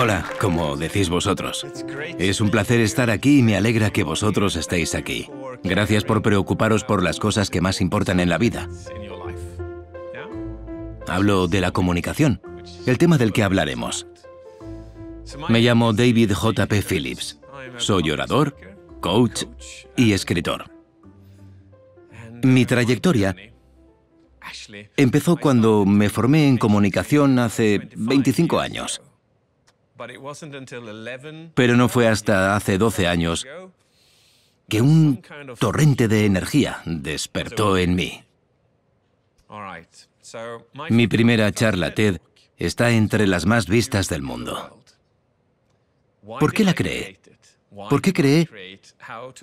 Hola, como decís vosotros. Es un placer estar aquí y me alegra que vosotros estéis aquí. Gracias por preocuparos por las cosas que más importan en la vida. Hablo de la comunicación, el tema del que hablaremos. Me llamo David J.P. Phillips. Soy orador, coach y escritor. Mi trayectoria empezó cuando me formé en comunicación hace 25 años. Pero no fue hasta hace 12 años que un torrente de energía despertó en mí. Mi primera charla TED está entre las más vistas del mundo. ¿Por qué la creé? ¿Por qué creé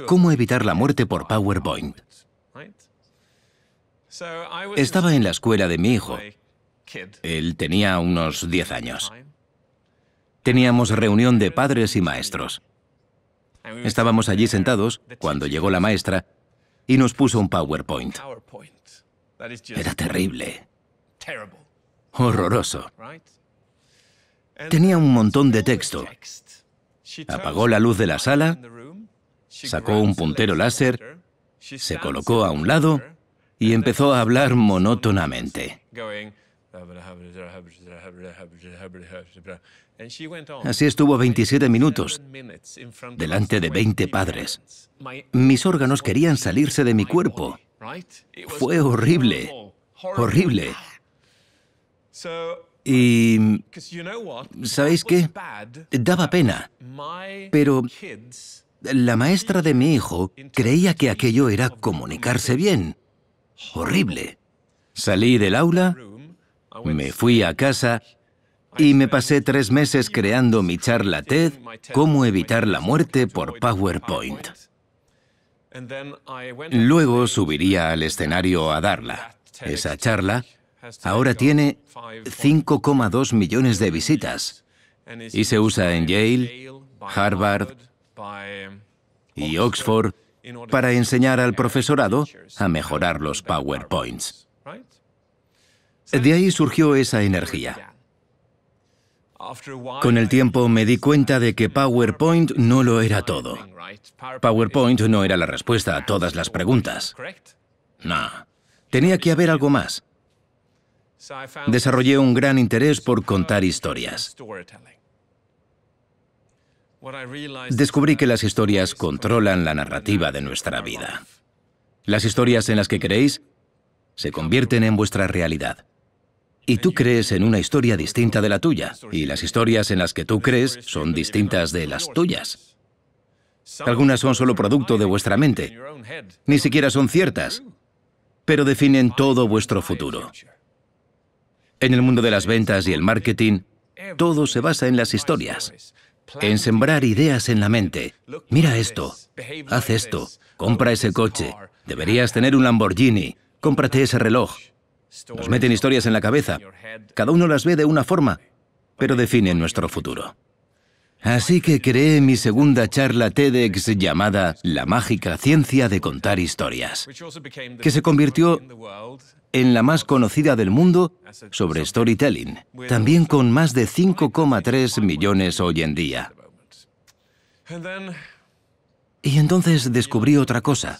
cómo evitar la muerte por PowerPoint? Estaba en la escuela de mi hijo. Él tenía unos 10 años. Teníamos reunión de padres y maestros. Estábamos allí sentados cuando llegó la maestra y nos puso un PowerPoint. Era terrible. Horroroso. Tenía un montón de texto. Apagó la luz de la sala, sacó un puntero láser, se colocó a un lado y empezó a hablar monótonamente. Así estuvo 27 minutos, delante de 20 padres. Mis órganos querían salirse de mi cuerpo. Fue horrible, horrible. Y... ¿Sabéis qué? Daba pena. Pero la maestra de mi hijo creía que aquello era comunicarse bien. Horrible. Salí del aula me fui a casa y me pasé tres meses creando mi charla TED, Cómo evitar la muerte por PowerPoint. Luego subiría al escenario a darla. Esa charla ahora tiene 5,2 millones de visitas y se usa en Yale, Harvard y Oxford para enseñar al profesorado a mejorar los PowerPoints. De ahí surgió esa energía. Con el tiempo me di cuenta de que PowerPoint no lo era todo. PowerPoint no era la respuesta a todas las preguntas. No, tenía que haber algo más. Desarrollé un gran interés por contar historias. Descubrí que las historias controlan la narrativa de nuestra vida. Las historias en las que creéis se convierten en vuestra realidad y tú crees en una historia distinta de la tuya, y las historias en las que tú crees son distintas de las tuyas. Algunas son solo producto de vuestra mente, ni siquiera son ciertas, pero definen todo vuestro futuro. En el mundo de las ventas y el marketing, todo se basa en las historias, en sembrar ideas en la mente. Mira esto, haz esto, compra ese coche, deberías tener un Lamborghini, cómprate ese reloj, nos meten historias en la cabeza. Cada uno las ve de una forma, pero definen nuestro futuro. Así que creé mi segunda charla TEDx llamada La mágica ciencia de contar historias, que se convirtió en la más conocida del mundo sobre storytelling, también con más de 5,3 millones hoy en día. Y entonces descubrí otra cosa,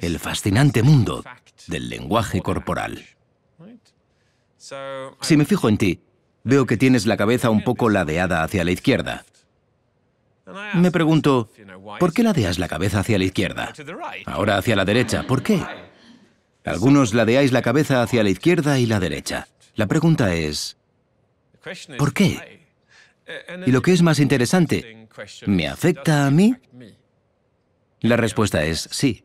el fascinante mundo del lenguaje corporal. Si me fijo en ti, veo que tienes la cabeza un poco ladeada hacia la izquierda. Me pregunto, ¿por qué ladeas la cabeza hacia la izquierda? Ahora hacia la derecha, ¿por qué? Algunos ladeáis la cabeza hacia la izquierda y la derecha. La pregunta es, ¿por qué? Y lo que es más interesante, ¿me afecta a mí? La respuesta es sí.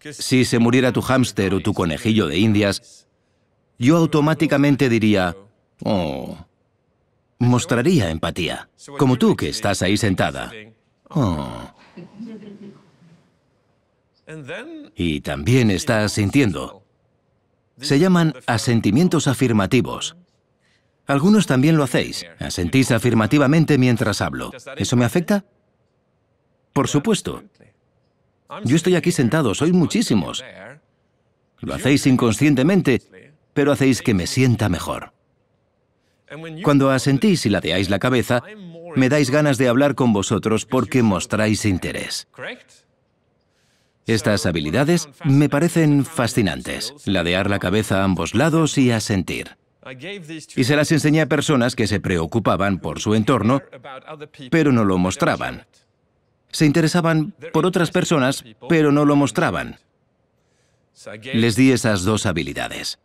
Si se muriera tu hámster o tu conejillo de indias, yo automáticamente diría, oh, mostraría empatía, como tú que estás ahí sentada. Oh. Y también estás sintiendo. Se llaman asentimientos afirmativos. Algunos también lo hacéis. Asentís afirmativamente mientras hablo. ¿Eso me afecta? Por supuesto. Yo estoy aquí sentado, sois muchísimos. Lo hacéis inconscientemente, pero hacéis que me sienta mejor. Cuando asentís y ladeáis la cabeza, me dais ganas de hablar con vosotros porque mostráis interés. Estas habilidades me parecen fascinantes, ladear la cabeza a ambos lados y asentir. Y se las enseñé a personas que se preocupaban por su entorno, pero no lo mostraban. Se interesaban por otras personas, pero no lo mostraban. Les di esas dos habilidades.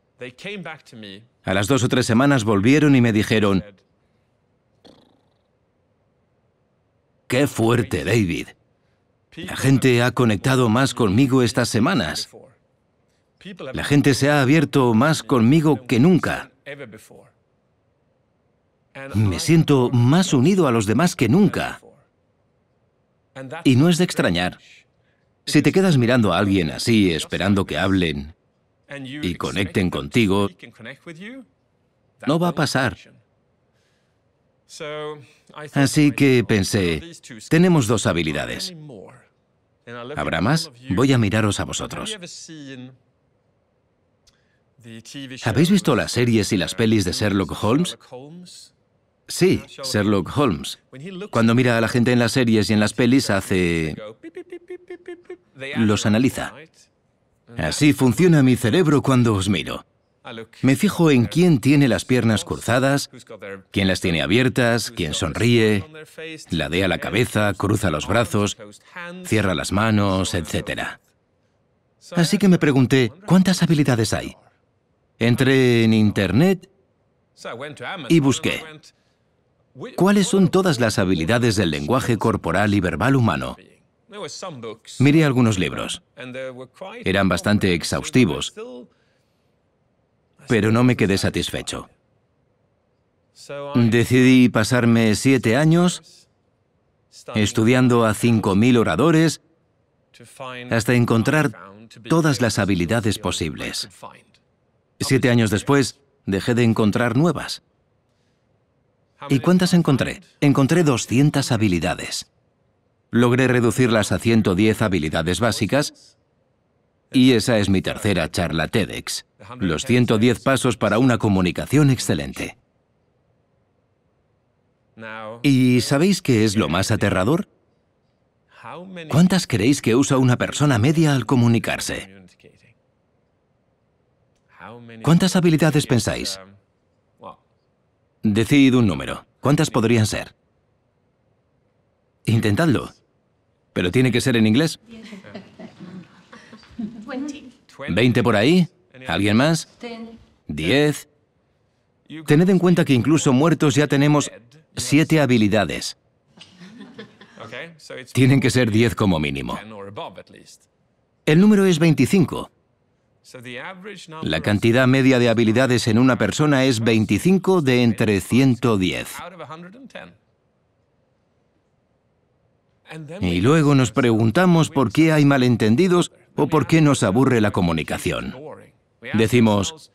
A las dos o tres semanas volvieron y me dijeron, ¡Qué fuerte, David! La gente ha conectado más conmigo estas semanas. La gente se ha abierto más conmigo que nunca. Me siento más unido a los demás que nunca. Y no es de extrañar. Si te quedas mirando a alguien así, esperando que hablen y conecten contigo, no va a pasar. Así que pensé, tenemos dos habilidades. ¿Habrá más? Voy a miraros a vosotros. ¿Habéis visto las series y las uh, pelis de Sherlock Holmes? Sí, Sherlock Holmes. Cuando mira a la gente en las series y en las pelis hace... los analiza. Así funciona mi cerebro cuando os miro. Me fijo en quién tiene las piernas cruzadas, quién las tiene abiertas, quién sonríe, ladea la cabeza, cruza los brazos, cierra las manos, etc. Así que me pregunté, ¿cuántas habilidades hay? Entré en Internet y busqué. ¿Cuáles son todas las habilidades del lenguaje corporal y verbal humano? Miré algunos libros. Eran bastante exhaustivos, pero no me quedé satisfecho. Decidí pasarme siete años estudiando a 5.000 oradores hasta encontrar todas las habilidades posibles. Siete años después, dejé de encontrar nuevas. ¿Y cuántas encontré? Encontré 200 habilidades. Logré reducirlas a 110 habilidades básicas y esa es mi tercera charla TEDx. Los 110 pasos para una comunicación excelente. ¿Y sabéis qué es lo más aterrador? ¿Cuántas creéis que usa una persona media al comunicarse? ¿Cuántas habilidades pensáis? Decid un número. ¿Cuántas podrían ser? Intentadlo. ¿Pero tiene que ser en inglés? 20 por ahí? ¿Alguien más? 10. Tened en cuenta que incluso muertos ya tenemos siete habilidades. Tienen que ser 10 como mínimo. El número es 25, la cantidad media de habilidades en una persona es 25 de entre 110. Y luego nos preguntamos por qué hay malentendidos o por qué nos aburre la comunicación. Decimos,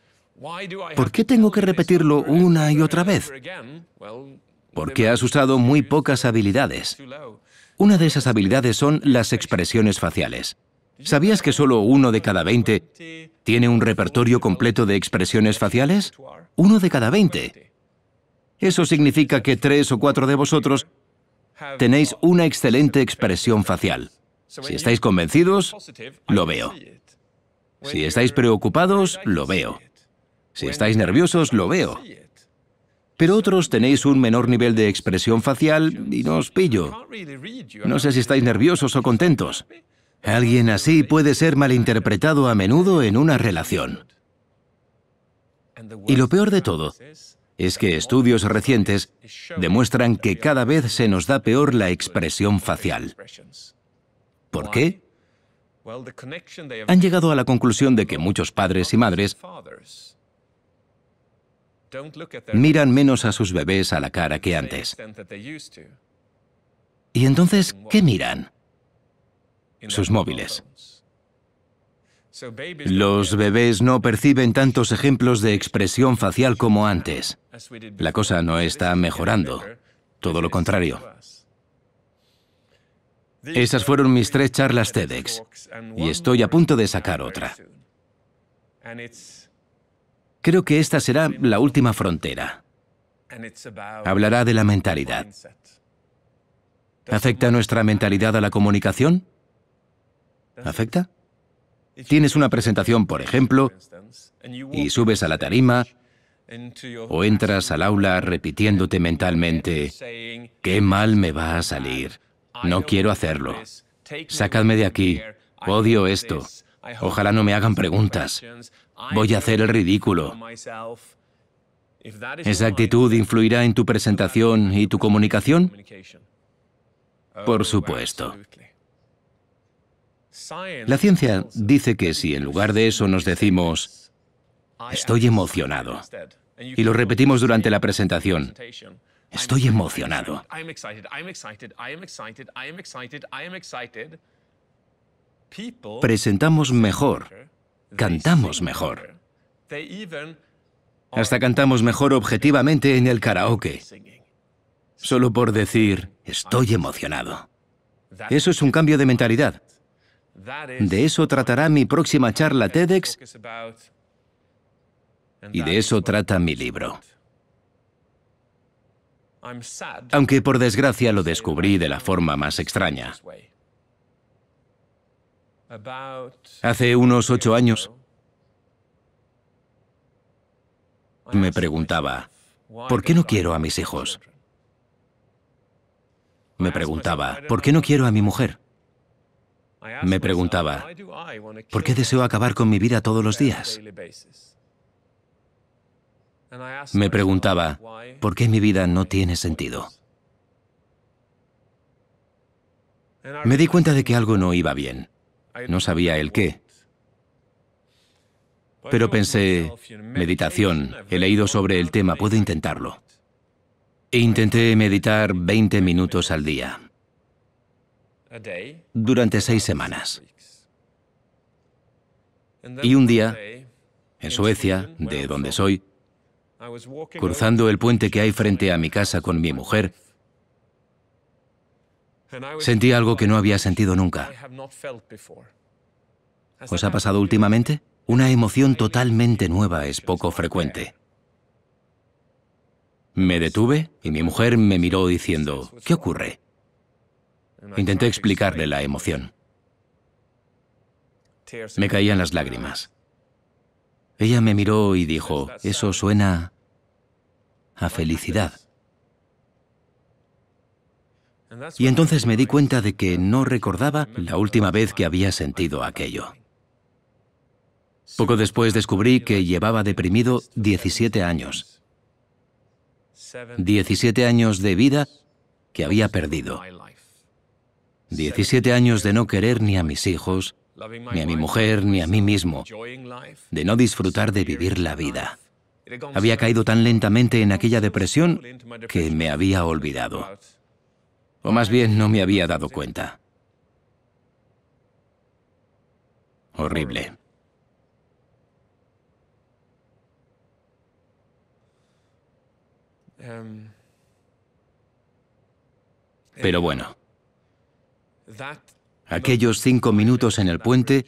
¿por qué tengo que repetirlo una y otra vez? ¿Por qué has usado muy pocas habilidades. Una de esas habilidades son las expresiones faciales. ¿Sabías que solo uno de cada 20 tiene un repertorio completo de expresiones faciales? Uno de cada 20. Eso significa que tres o cuatro de vosotros tenéis una excelente expresión facial. Si estáis convencidos, lo veo. Si estáis preocupados, lo veo. Si estáis nerviosos, lo veo. Pero otros tenéis un menor nivel de expresión facial y no os pillo. No sé si estáis nerviosos o contentos. Alguien así puede ser malinterpretado a menudo en una relación. Y lo peor de todo es que estudios recientes demuestran que cada vez se nos da peor la expresión facial. ¿Por qué? Han llegado a la conclusión de que muchos padres y madres miran menos a sus bebés a la cara que antes. ¿Y entonces qué miran? sus móviles. Los bebés no perciben tantos ejemplos de expresión facial como antes. La cosa no está mejorando, todo lo contrario. Esas fueron mis tres charlas TEDx y estoy a punto de sacar otra. Creo que esta será la última frontera. Hablará de la mentalidad. ¿Afecta nuestra mentalidad a la comunicación? ¿Afecta? Tienes una presentación, por ejemplo, y subes a la tarima o entras al aula repitiéndote mentalmente, qué mal me va a salir, no quiero hacerlo, sácadme de aquí, odio esto, ojalá no me hagan preguntas, voy a hacer el ridículo. ¿Esa actitud influirá en tu presentación y tu comunicación? Por supuesto. La ciencia dice que si en lugar de eso nos decimos, estoy emocionado, y lo repetimos durante la presentación, estoy emocionado, presentamos mejor, cantamos mejor. Hasta cantamos mejor objetivamente en el karaoke. Solo por decir, estoy emocionado. Eso es un cambio de mentalidad. De eso tratará mi próxima charla TEDx y de eso trata mi libro. Aunque por desgracia lo descubrí de la forma más extraña. Hace unos ocho años me preguntaba, ¿por qué no quiero a mis hijos? Me preguntaba, ¿por qué no quiero a mi mujer? Me preguntaba, ¿por qué deseo acabar con mi vida todos los días? Me preguntaba, ¿por qué mi vida no tiene sentido? Me di cuenta de que algo no iba bien. No sabía el qué. Pero pensé, meditación, he leído sobre el tema, puedo intentarlo. E intenté meditar 20 minutos al día durante seis semanas. Y un día, en Suecia, de donde soy, cruzando el puente que hay frente a mi casa con mi mujer, sentí algo que no había sentido nunca. ¿Os ha pasado últimamente? Una emoción totalmente nueva es poco frecuente. Me detuve y mi mujer me miró diciendo, ¿qué ocurre? Intenté explicarle la emoción. Me caían las lágrimas. Ella me miró y dijo, eso suena a felicidad. Y entonces me di cuenta de que no recordaba la última vez que había sentido aquello. Poco después descubrí que llevaba deprimido 17 años. 17 años de vida que había perdido. 17 años de no querer ni a mis hijos, ni a mi mujer, ni a mí mismo, de no disfrutar de vivir la vida. Había caído tan lentamente en aquella depresión que me había olvidado. O más bien no me había dado cuenta. Horrible. Em. Pero bueno, Aquellos cinco minutos en el puente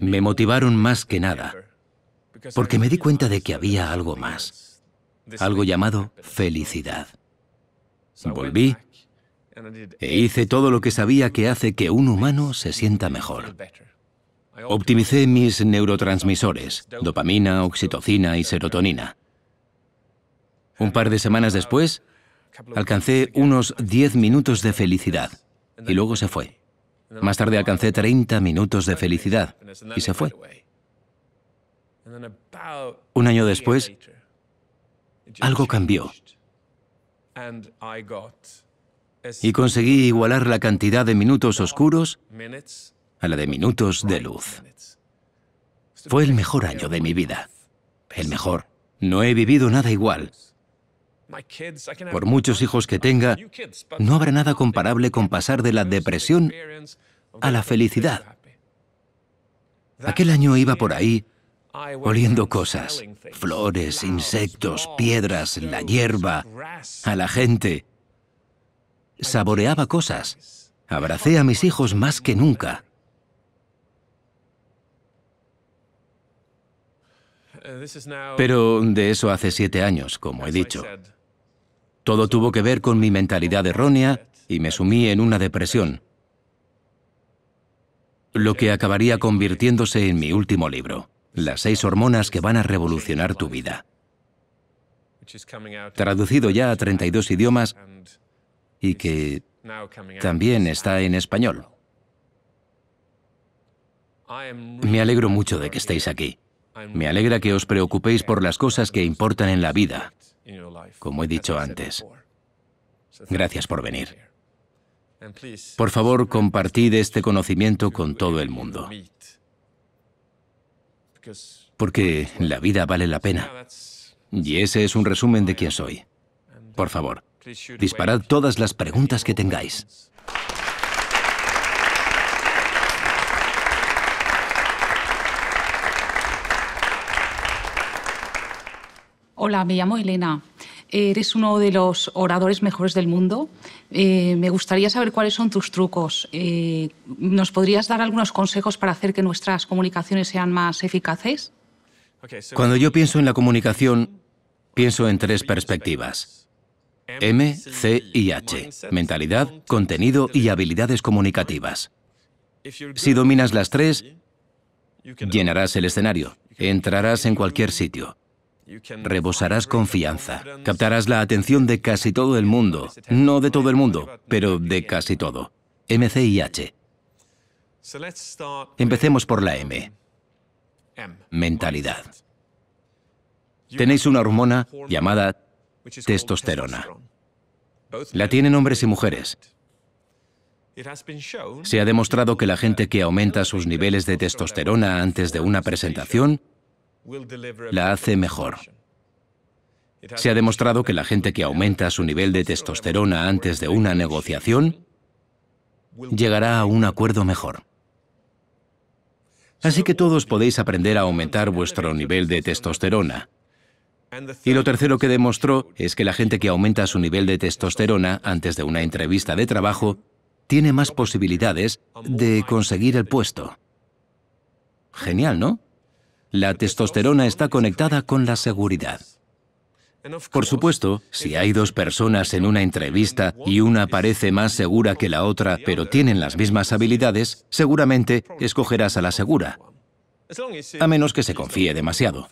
me motivaron más que nada, porque me di cuenta de que había algo más, algo llamado felicidad. Volví e hice todo lo que sabía que hace que un humano se sienta mejor. Optimicé mis neurotransmisores, dopamina, oxitocina y serotonina. Un par de semanas después, alcancé unos diez minutos de felicidad y luego se fue. Más tarde alcancé 30 minutos de felicidad y se fue. Un año después, algo cambió y conseguí igualar la cantidad de minutos oscuros a la de minutos de luz. Fue el mejor año de mi vida. El mejor. No he vivido nada igual. Por muchos hijos que tenga, no habrá nada comparable con pasar de la depresión a la felicidad. Aquel año iba por ahí oliendo cosas, flores, insectos, piedras, la hierba, a la gente. Saboreaba cosas. Abracé a mis hijos más que nunca. Uh, Pero de eso hace siete años, como he dicho. Todo tuvo que ver con mi mentalidad errónea y me sumí en una depresión, lo que acabaría convirtiéndose en mi último libro, Las seis hormonas que van a revolucionar tu vida. Traducido ya a 32 idiomas y que también está en español. Me alegro mucho de que estéis aquí. Me alegra que os preocupéis por las cosas que importan en la vida, como he dicho antes, gracias por venir. Por favor, compartid este conocimiento con todo el mundo. Porque la vida vale la pena. Y ese es un resumen de quién soy. Por favor, disparad todas las preguntas que tengáis. Hola, me llamo Elena. Eres uno de los oradores mejores del mundo. Eh, me gustaría saber cuáles son tus trucos. Eh, ¿Nos podrías dar algunos consejos para hacer que nuestras comunicaciones sean más eficaces? Cuando yo pienso en la comunicación, pienso en tres perspectivas. M, C y H. Mentalidad, contenido y habilidades comunicativas. Si dominas las tres, llenarás el escenario, entrarás en cualquier sitio. Rebosarás confianza, captarás la atención de casi todo el mundo, no de todo el mundo, pero de casi todo. MCIH. Empecemos por la M. Mentalidad. Tenéis una hormona llamada testosterona. La tienen hombres y mujeres. Se ha demostrado que la gente que aumenta sus niveles de testosterona antes de una presentación la hace mejor. Se ha demostrado que la gente que aumenta su nivel de testosterona antes de una negociación llegará a un acuerdo mejor. Así que todos podéis aprender a aumentar vuestro nivel de testosterona. Y lo tercero que demostró es que la gente que aumenta su nivel de testosterona antes de una entrevista de trabajo tiene más posibilidades de conseguir el puesto. Genial, ¿no? la testosterona está conectada con la seguridad. Por supuesto, si hay dos personas en una entrevista y una parece más segura que la otra, pero tienen las mismas habilidades, seguramente escogerás a la segura, a menos que se confíe demasiado.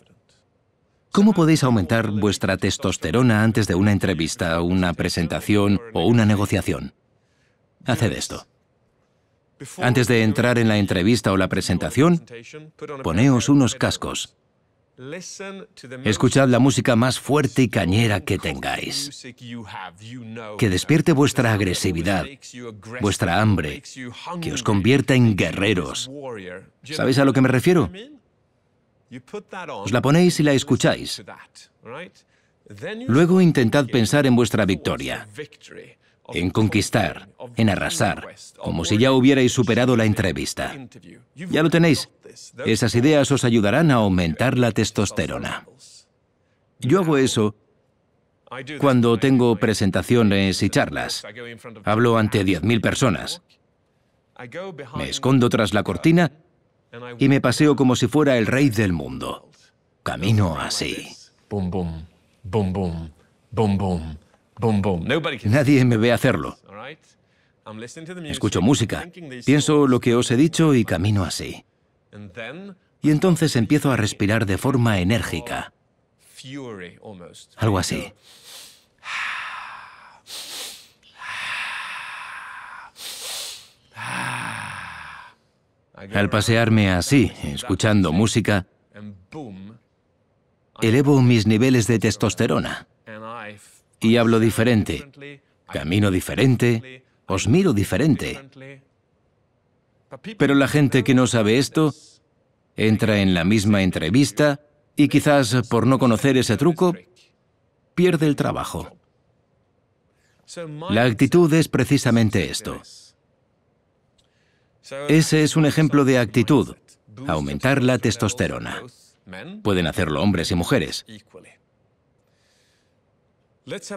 ¿Cómo podéis aumentar vuestra testosterona antes de una entrevista, una presentación o una negociación? Haced esto. Antes de entrar en la entrevista o la presentación, poneos unos cascos. Escuchad la música más fuerte y cañera que tengáis, que despierte vuestra agresividad, vuestra hambre, que os convierta en guerreros. ¿Sabéis a lo que me refiero? Os la ponéis y la escucháis. Luego intentad pensar en vuestra victoria en conquistar, en arrasar, como si ya hubierais superado la entrevista. Ya lo tenéis. Esas ideas os ayudarán a aumentar la testosterona. Yo hago eso cuando tengo presentaciones y charlas. Hablo ante 10.000 personas. Me escondo tras la cortina y me paseo como si fuera el rey del mundo. Camino así. Boom, boom, boom, boom, boom, boom. Boom, boom. Nadie me ve hacerlo. Escucho música, pienso lo que os he dicho y camino así. Y entonces empiezo a respirar de forma enérgica. Oh, Algo así. Al pasearme así, escuchando música, elevo mis niveles de testosterona y hablo diferente, camino diferente, os miro diferente. Pero la gente que no sabe esto entra en la misma entrevista y quizás por no conocer ese truco pierde el trabajo. La actitud es precisamente esto. Ese es un ejemplo de actitud, aumentar la testosterona. Pueden hacerlo hombres y mujeres.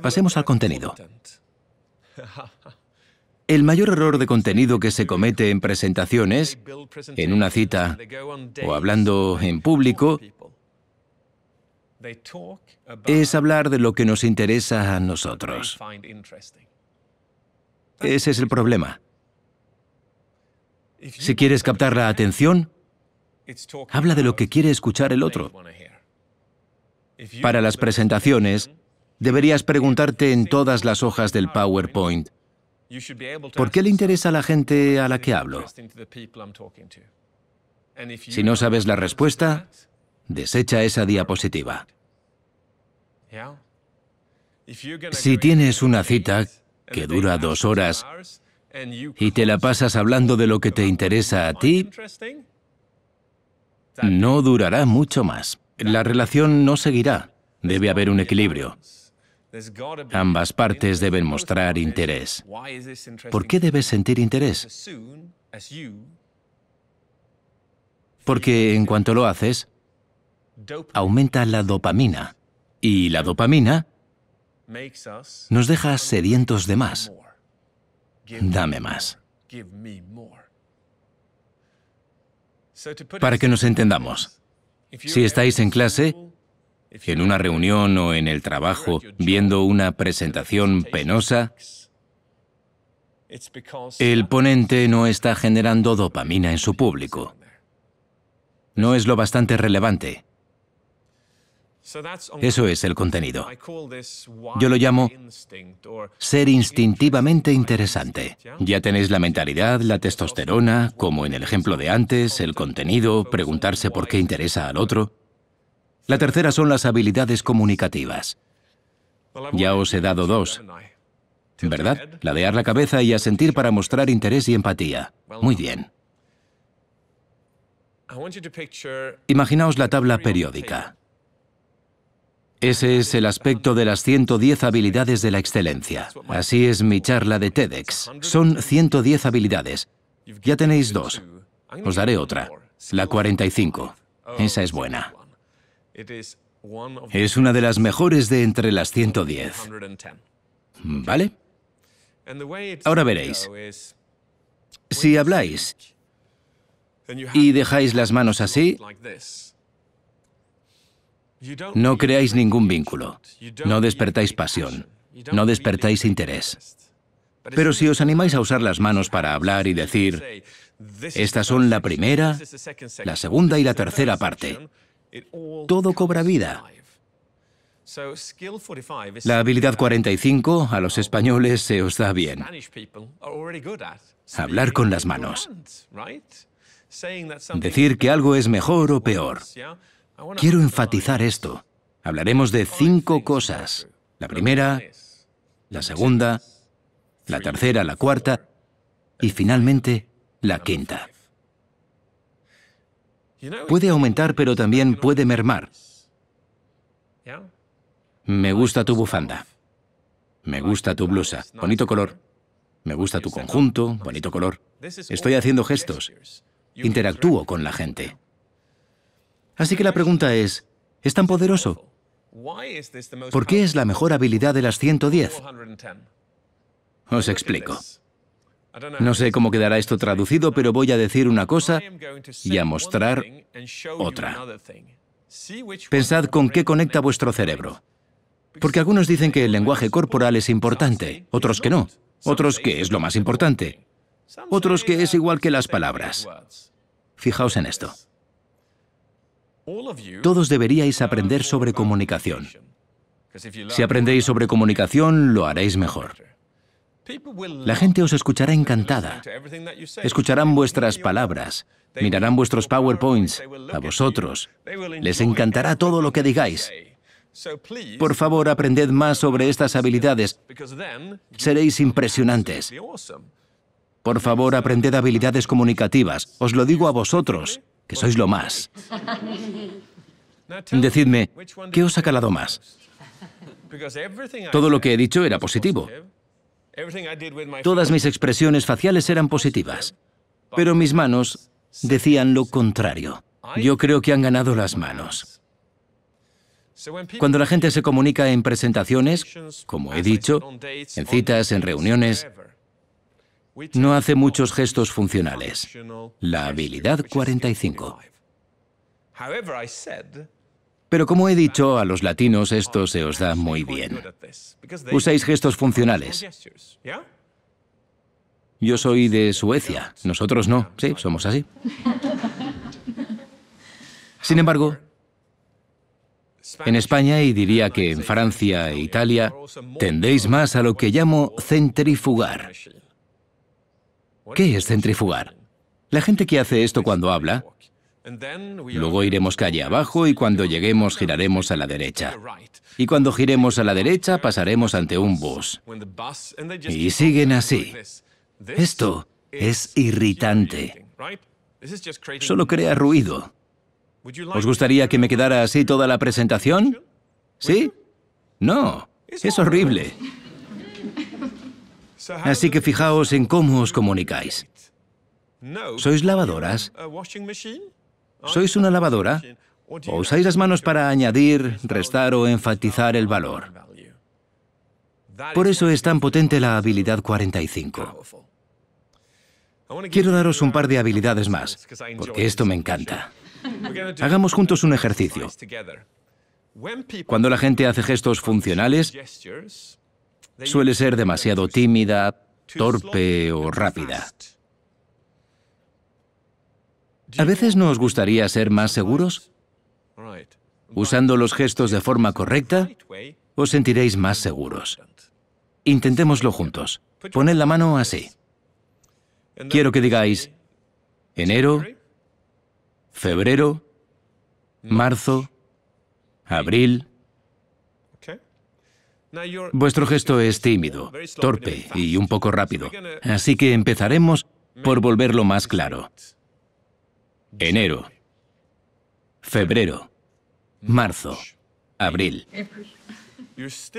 Pasemos al contenido. El mayor error de contenido que se comete en presentaciones, en una cita o hablando en público, es hablar de lo que nos interesa a nosotros. Ese es el problema. Si quieres captar la atención, habla de lo que quiere escuchar el otro. Para las presentaciones, Deberías preguntarte en todas las hojas del PowerPoint, ¿por qué le interesa a la gente a la que hablo? Si no sabes la respuesta, desecha esa diapositiva. Si tienes una cita que dura dos horas y te la pasas hablando de lo que te interesa a ti, no durará mucho más. La relación no seguirá. Debe haber un equilibrio. Ambas partes deben mostrar interés. ¿Por qué debes sentir interés? Porque en cuanto lo haces, aumenta la dopamina. Y la dopamina nos deja sedientos de más. Dame más. Para que nos entendamos, si estáis en clase, en una reunión o en el trabajo viendo una presentación penosa, el ponente no está generando dopamina en su público. No es lo bastante relevante. Eso es el contenido. Yo lo llamo ser instintivamente interesante. Ya tenéis la mentalidad, la testosterona, como en el ejemplo de antes, el contenido, preguntarse por qué interesa al otro. La tercera son las habilidades comunicativas. Ya os he dado dos, ¿verdad? Ladear la cabeza y asentir para mostrar interés y empatía. Muy bien. Imaginaos la tabla periódica. Ese es el aspecto de las 110 habilidades de la excelencia. Así es mi charla de TEDx. Son 110 habilidades. Ya tenéis dos. Os daré otra. La 45. Esa es buena. Es una de las mejores de entre las 110. ¿Vale? Ahora veréis. Si habláis y dejáis las manos así, no creáis ningún vínculo, no despertáis pasión, no despertáis interés. Pero si os animáis a usar las manos para hablar y decir, estas son la primera, la segunda y la tercera parte, todo cobra vida. La habilidad 45 a los españoles se os da bien. Hablar con las manos. Decir que algo es mejor o peor. Quiero enfatizar esto. Hablaremos de cinco cosas. La primera, la segunda, la tercera, la cuarta y finalmente la quinta. Puede aumentar, pero también puede mermar. Me gusta tu bufanda. Me gusta tu blusa. Bonito color. Me gusta tu conjunto. Bonito color. Estoy haciendo gestos. Interactúo con la gente. Así que la pregunta es, ¿es tan poderoso? ¿Por qué es la mejor habilidad de las 110? Os explico. No sé cómo quedará esto traducido, pero voy a decir una cosa y a mostrar otra. Pensad con qué conecta vuestro cerebro. Porque algunos dicen que el lenguaje corporal es importante, otros que no, otros que es lo más importante, otros que es igual que las palabras. Fijaos en esto. Todos deberíais aprender sobre comunicación. Si aprendéis sobre comunicación, lo haréis mejor. La gente os escuchará encantada. Escucharán vuestras palabras, mirarán vuestros PowerPoints, a vosotros. Les encantará todo lo que digáis. Por favor, aprended más sobre estas habilidades. Seréis impresionantes. Por favor, aprended habilidades comunicativas. Os lo digo a vosotros, que sois lo más. Decidme, ¿qué os ha calado más? Todo lo que he dicho era positivo. Todas mis expresiones faciales eran positivas, pero mis manos decían lo contrario. Yo creo que han ganado las manos. Cuando la gente se comunica en presentaciones, como he dicho, en citas, en reuniones, no hace muchos gestos funcionales. La habilidad 45. Pero como he dicho, a los latinos esto se os da muy bien. Usáis gestos funcionales. Yo soy de Suecia, nosotros no. Sí, somos así. Sin embargo, en España y diría que en Francia e Italia tendéis más a lo que llamo centrifugar. ¿Qué es centrifugar? La gente que hace esto cuando habla Luego iremos calle abajo y cuando lleguemos giraremos a la derecha. Y cuando giremos a la derecha pasaremos ante un bus. Y siguen así. Esto es irritante. Solo crea ruido. ¿Os gustaría que me quedara así toda la presentación? ¿Sí? No, es horrible. Así que fijaos en cómo os comunicáis. ¿Sois lavadoras? ¿Sois una lavadora? ¿O usáis las manos para añadir, restar o enfatizar el valor? Por eso es tan potente la habilidad 45. Quiero daros un par de habilidades más, porque esto me encanta. Hagamos juntos un ejercicio. Cuando la gente hace gestos funcionales, suele ser demasiado tímida, torpe o rápida. ¿A veces no os gustaría ser más seguros? Usando los gestos de forma correcta, os sentiréis más seguros. Intentémoslo juntos. Poned la mano así. Quiero que digáis enero, febrero, marzo, abril. Vuestro gesto es tímido, torpe y un poco rápido, así que empezaremos por volverlo más claro enero, febrero, marzo, abril.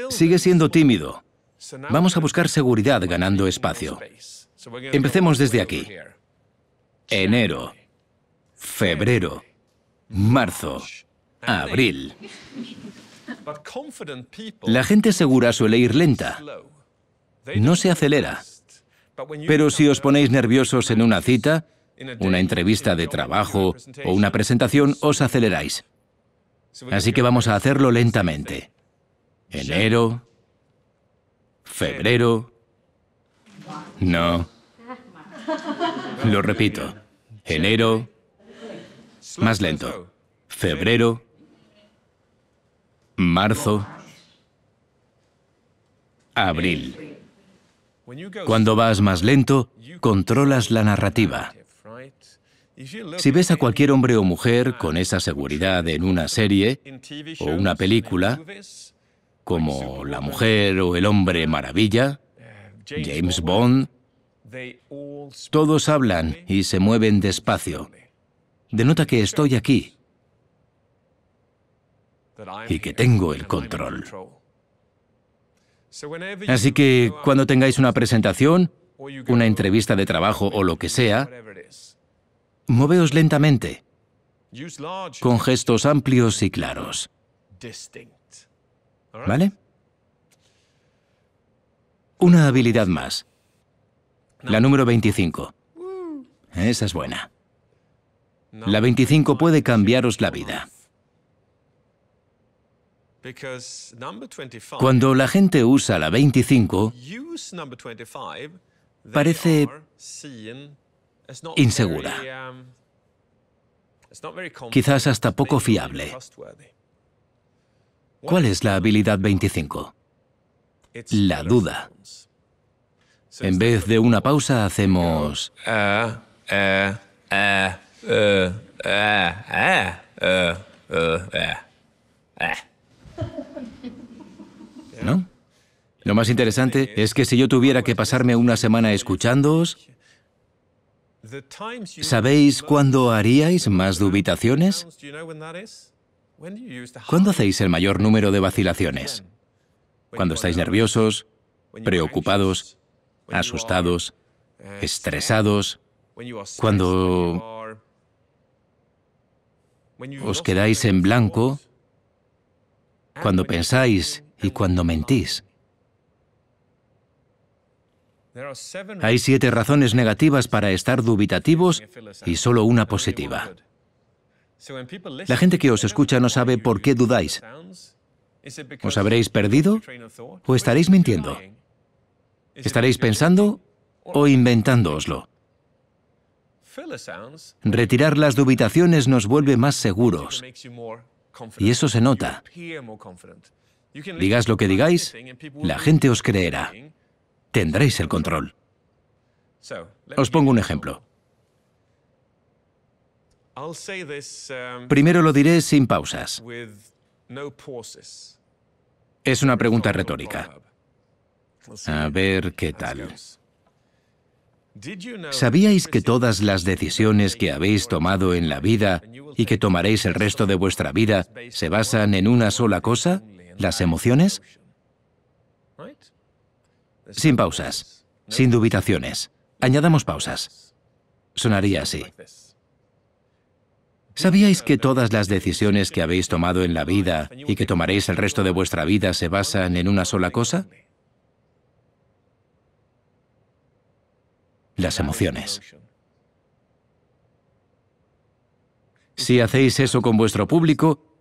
Sigue siendo tímido. Vamos a buscar seguridad ganando espacio. Empecemos desde aquí. Enero, febrero, marzo, abril. La gente segura suele ir lenta. No se acelera. Pero si os ponéis nerviosos en una cita, una entrevista de trabajo o una presentación, os aceleráis. Así que vamos a hacerlo lentamente. Enero, febrero... No. Lo repito. Enero, más lento. Febrero, marzo, abril. Cuando vas más lento, controlas la narrativa. Si ves a cualquier hombre o mujer con esa seguridad en una serie o una película, como La Mujer o El Hombre Maravilla, James Bond, todos hablan y se mueven despacio. Denota que estoy aquí y que tengo el control. Así que cuando tengáis una presentación, una entrevista de trabajo o lo que sea, Moveos lentamente, con gestos amplios y claros. ¿Vale? Una habilidad más. La número 25. Esa es buena. La 25 puede cambiaros la vida. Cuando la gente usa la 25, parece insegura, um, quizás hasta poco fiable. ¿Cuál es la habilidad 25? La duda. En vez de una pausa hacemos... ¿No? Lo más interesante es que si yo tuviera que pasarme una semana escuchándoos, ¿Sabéis cuándo haríais más dubitaciones? ¿Cuándo hacéis el mayor número de vacilaciones? Cuando estáis nerviosos, preocupados, asustados, estresados, cuando os quedáis en blanco, cuando pensáis y cuando mentís. Hay siete razones negativas para estar dubitativos y solo una positiva. La gente que os escucha no sabe por qué dudáis. ¿Os habréis perdido o estaréis mintiendo? ¿Estaréis pensando o inventándooslo? Retirar las dubitaciones nos vuelve más seguros. Y eso se nota. Digas lo que digáis, la gente os creerá tendréis el control. Os pongo un ejemplo. Primero lo diré sin pausas. Es una pregunta retórica. A ver qué tal. ¿Sabíais que todas las decisiones que habéis tomado en la vida y que tomaréis el resto de vuestra vida se basan en una sola cosa, las emociones? Sin pausas. Sin dubitaciones. Añadamos pausas. Sonaría así. ¿Sabíais que todas las decisiones que habéis tomado en la vida y que tomaréis el resto de vuestra vida se basan en una sola cosa? Las emociones. Si hacéis eso con vuestro público,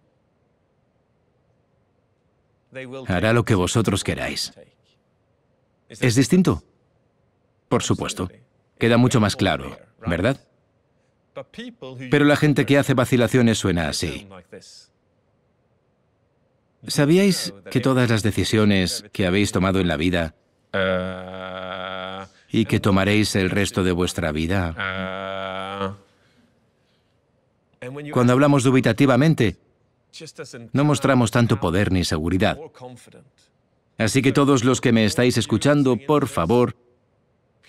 hará lo que vosotros queráis. ¿Es distinto? Por supuesto. Queda mucho más claro, ¿verdad? Pero la gente que hace vacilaciones suena así. ¿Sabíais que todas las decisiones que habéis tomado en la vida y que tomaréis el resto de vuestra vida? Cuando hablamos dubitativamente, no mostramos tanto poder ni seguridad. Así que todos los que me estáis escuchando, por favor,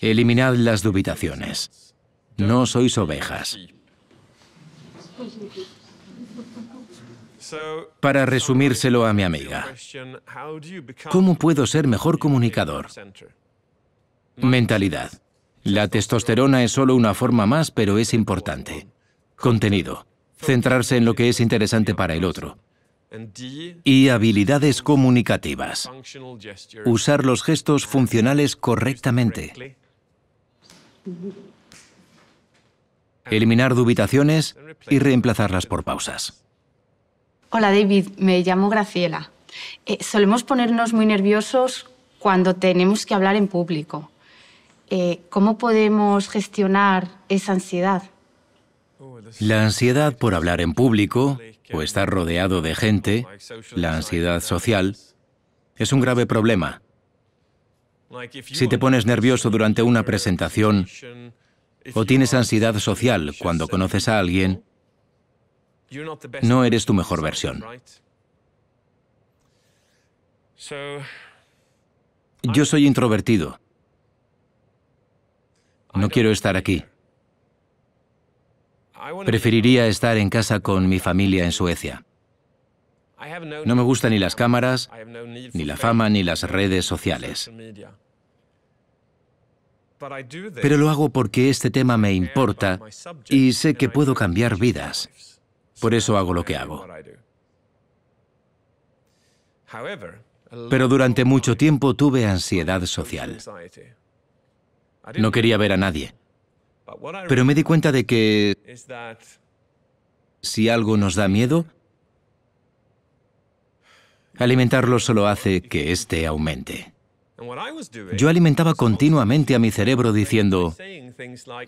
eliminad las dubitaciones. No sois ovejas. Para resumírselo a mi amiga, ¿cómo puedo ser mejor comunicador? Mentalidad. La testosterona es solo una forma más, pero es importante. Contenido. Centrarse en lo que es interesante para el otro y habilidades comunicativas. Usar los gestos funcionales correctamente. Eliminar dubitaciones y reemplazarlas por pausas. Hola David, me llamo Graciela. Eh, solemos ponernos muy nerviosos cuando tenemos que hablar en público. Eh, ¿Cómo podemos gestionar esa ansiedad? La ansiedad por hablar en público o estar rodeado de gente, la ansiedad social, es un grave problema. Si te pones nervioso durante una presentación o tienes ansiedad social cuando conoces a alguien, no eres tu mejor versión. Yo soy introvertido. No quiero estar aquí. Preferiría estar en casa con mi familia en Suecia. No me gustan ni las cámaras, ni la fama, ni las redes sociales. Pero lo hago porque este tema me importa y sé que puedo cambiar vidas. Por eso hago lo que hago. Pero durante mucho tiempo tuve ansiedad social. No quería ver a nadie. Pero me di cuenta de que si algo nos da miedo, alimentarlo solo hace que éste aumente. Yo alimentaba continuamente a mi cerebro diciendo,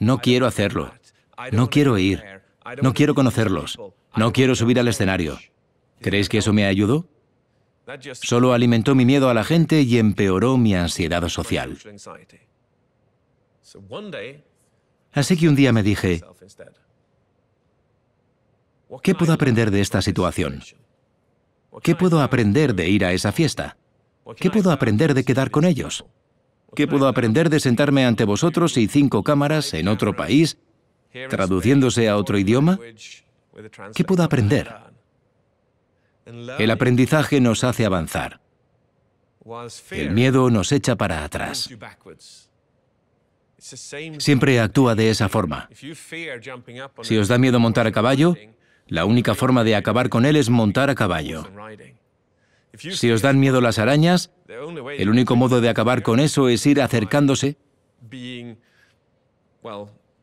no quiero hacerlo, no quiero ir, no quiero conocerlos, no quiero subir al escenario. ¿Creéis que eso me ayudó? Solo alimentó mi miedo a la gente y empeoró mi ansiedad social. Así que un día me dije, ¿qué puedo aprender de esta situación? ¿Qué puedo aprender de ir a esa fiesta? ¿Qué puedo aprender de quedar con ellos? ¿Qué puedo aprender de sentarme ante vosotros y cinco cámaras en otro país, traduciéndose a otro idioma? ¿Qué puedo aprender? El aprendizaje nos hace avanzar. El miedo nos echa para atrás siempre actúa de esa forma. Si os da miedo montar a caballo, la única forma de acabar con él es montar a caballo. Si os dan miedo las arañas, el único modo de acabar con eso es ir acercándose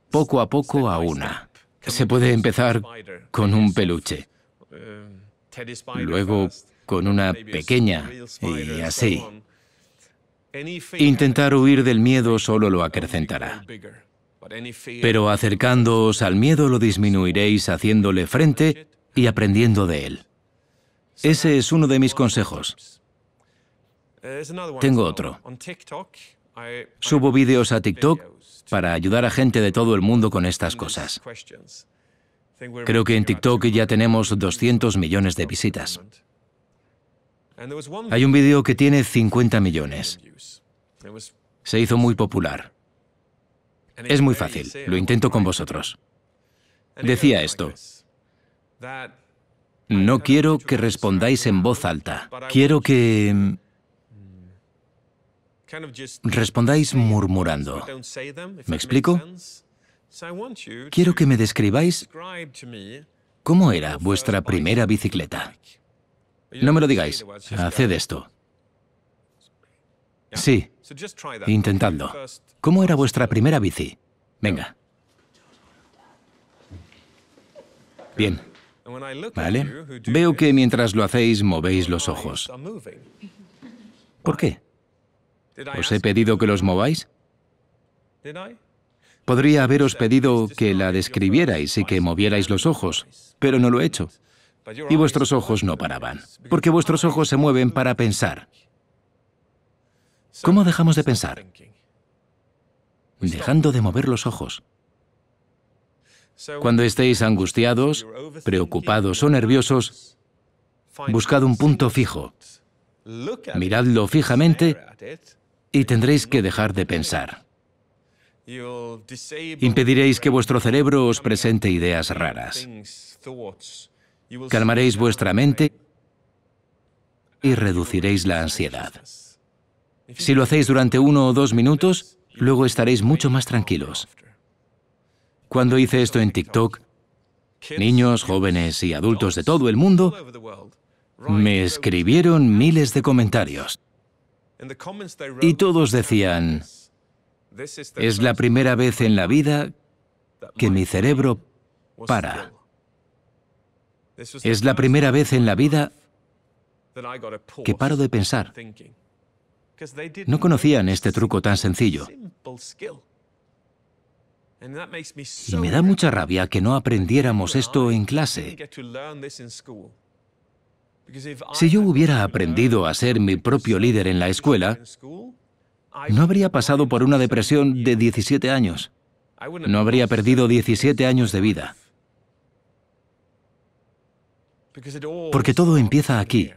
poco a poco a una. Se puede empezar con un peluche, luego con una pequeña y así. Intentar huir del miedo solo lo acrecentará. Pero acercándoos al miedo lo disminuiréis haciéndole frente y aprendiendo de él. Ese es uno de mis consejos. Tengo otro. Subo vídeos a TikTok para ayudar a gente de todo el mundo con estas cosas. Creo que en TikTok ya tenemos 200 millones de visitas. Hay un vídeo que tiene 50 millones. Se hizo muy popular. Es muy fácil, lo intento con vosotros. Decía esto. No quiero que respondáis en voz alta. Quiero que... Mm, respondáis murmurando. ¿Me explico? Quiero que me describáis cómo era vuestra primera bicicleta. No me lo digáis. Haced esto. Sí, intentadlo. ¿Cómo era vuestra primera bici? Venga. Bien. ¿Vale? Veo que mientras lo hacéis movéis los ojos. ¿Por qué? ¿Os he pedido que los mováis? Podría haberos pedido que la describierais y que movierais los ojos, pero no lo he hecho. Y vuestros ojos no paraban, porque vuestros ojos se mueven para pensar. ¿Cómo dejamos de pensar? Dejando de mover los ojos. Cuando estéis angustiados, preocupados o nerviosos, buscad un punto fijo, miradlo fijamente y tendréis que dejar de pensar. Impediréis que vuestro cerebro os presente ideas raras. Calmaréis vuestra mente y reduciréis la ansiedad. Si lo hacéis durante uno o dos minutos, luego estaréis mucho más tranquilos. Cuando hice esto en TikTok, niños, jóvenes y adultos de todo el mundo me escribieron miles de comentarios. Y todos decían, es la primera vez en la vida que mi cerebro para. Es la primera vez en la vida que paro de pensar. No conocían este truco tan sencillo. Y me da mucha rabia que no aprendiéramos esto en clase. Si yo hubiera aprendido a ser mi propio líder en la escuela, no habría pasado por una depresión de 17 años. No habría perdido 17 años de vida. Porque todo empieza aquí.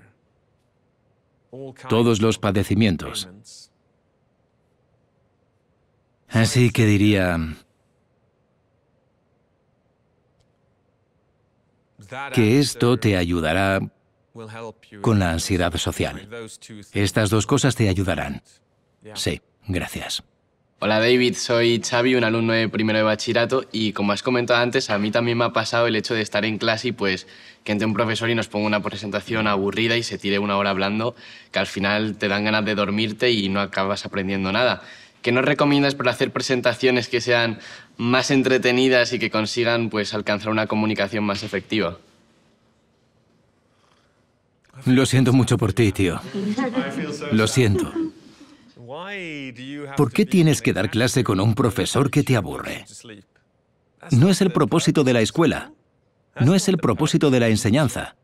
Todos los padecimientos. Así que diría que esto te ayudará con la ansiedad social. Estas dos cosas te ayudarán. Sí, gracias. Hola David, soy Xavi, un alumno de primero de bachillerato y como has comentado antes, a mí también me ha pasado el hecho de estar en clase y pues que entre un profesor y nos ponga una presentación aburrida y se tire una hora hablando, que al final te dan ganas de dormirte y no acabas aprendiendo nada. ¿Qué nos recomiendas para hacer presentaciones que sean más entretenidas y que consigan pues alcanzar una comunicación más efectiva? Lo siento mucho por ti, tío. Lo siento. ¿Por qué tienes que dar clase con un profesor que te aburre? No es el propósito de la escuela. No es el propósito de la enseñanza.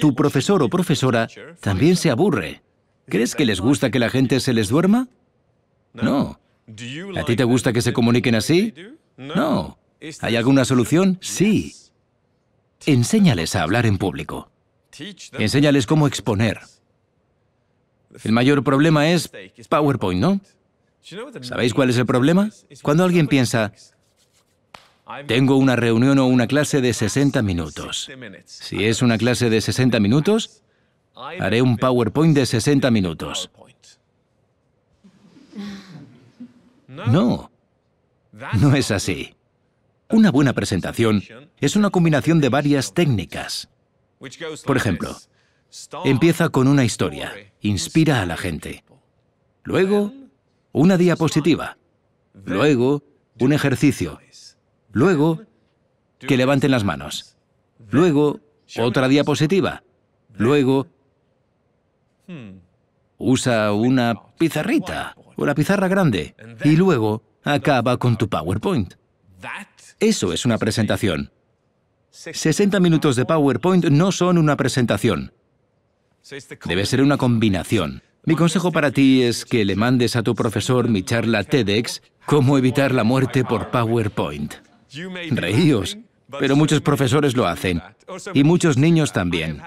Tu profesor o profesora también se aburre. ¿Crees que les gusta que la gente se les duerma? No. ¿A ti te gusta que se comuniquen así? No. ¿Hay alguna solución? Sí. Enséñales a hablar en público. Enséñales cómo exponer, el mayor problema es PowerPoint, ¿no? ¿Sabéis cuál es el problema? Cuando alguien piensa, tengo una reunión o una clase de 60 minutos. Si es una clase de 60 minutos, haré un PowerPoint de 60 minutos. No, no es así. Una buena presentación es una combinación de varias técnicas. Por ejemplo, Empieza con una historia, inspira a la gente. Luego, una diapositiva. Luego, un ejercicio. Luego, que levanten las manos. Luego, otra diapositiva. Luego, usa una pizarrita o la pizarra grande. Y luego, acaba con tu PowerPoint. Eso es una presentación. 60 minutos de PowerPoint no son una presentación. Debe ser una combinación. Mi consejo para ti es que le mandes a tu profesor mi charla TEDx, Cómo evitar la muerte por PowerPoint. Reíos, pero muchos profesores lo hacen, y muchos niños también.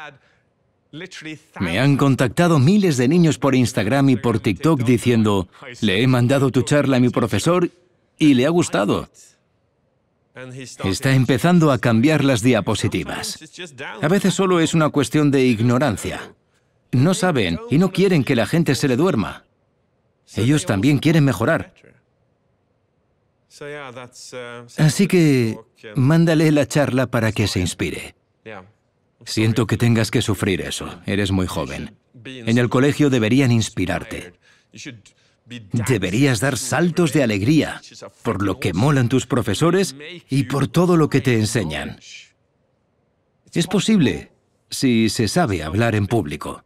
Me han contactado miles de niños por Instagram y por TikTok diciendo, le he mandado tu charla a mi profesor y le ha gustado. Está empezando a cambiar las diapositivas. A veces solo es una cuestión de ignorancia. No saben y no quieren que la gente se le duerma. Ellos también quieren mejorar. Así que mándale la charla para que se inspire. Siento que tengas que sufrir eso. Eres muy joven. En el colegio deberían inspirarte. Deberías dar saltos de alegría por lo que molan tus profesores y por todo lo que te enseñan. Es posible si se sabe hablar en público.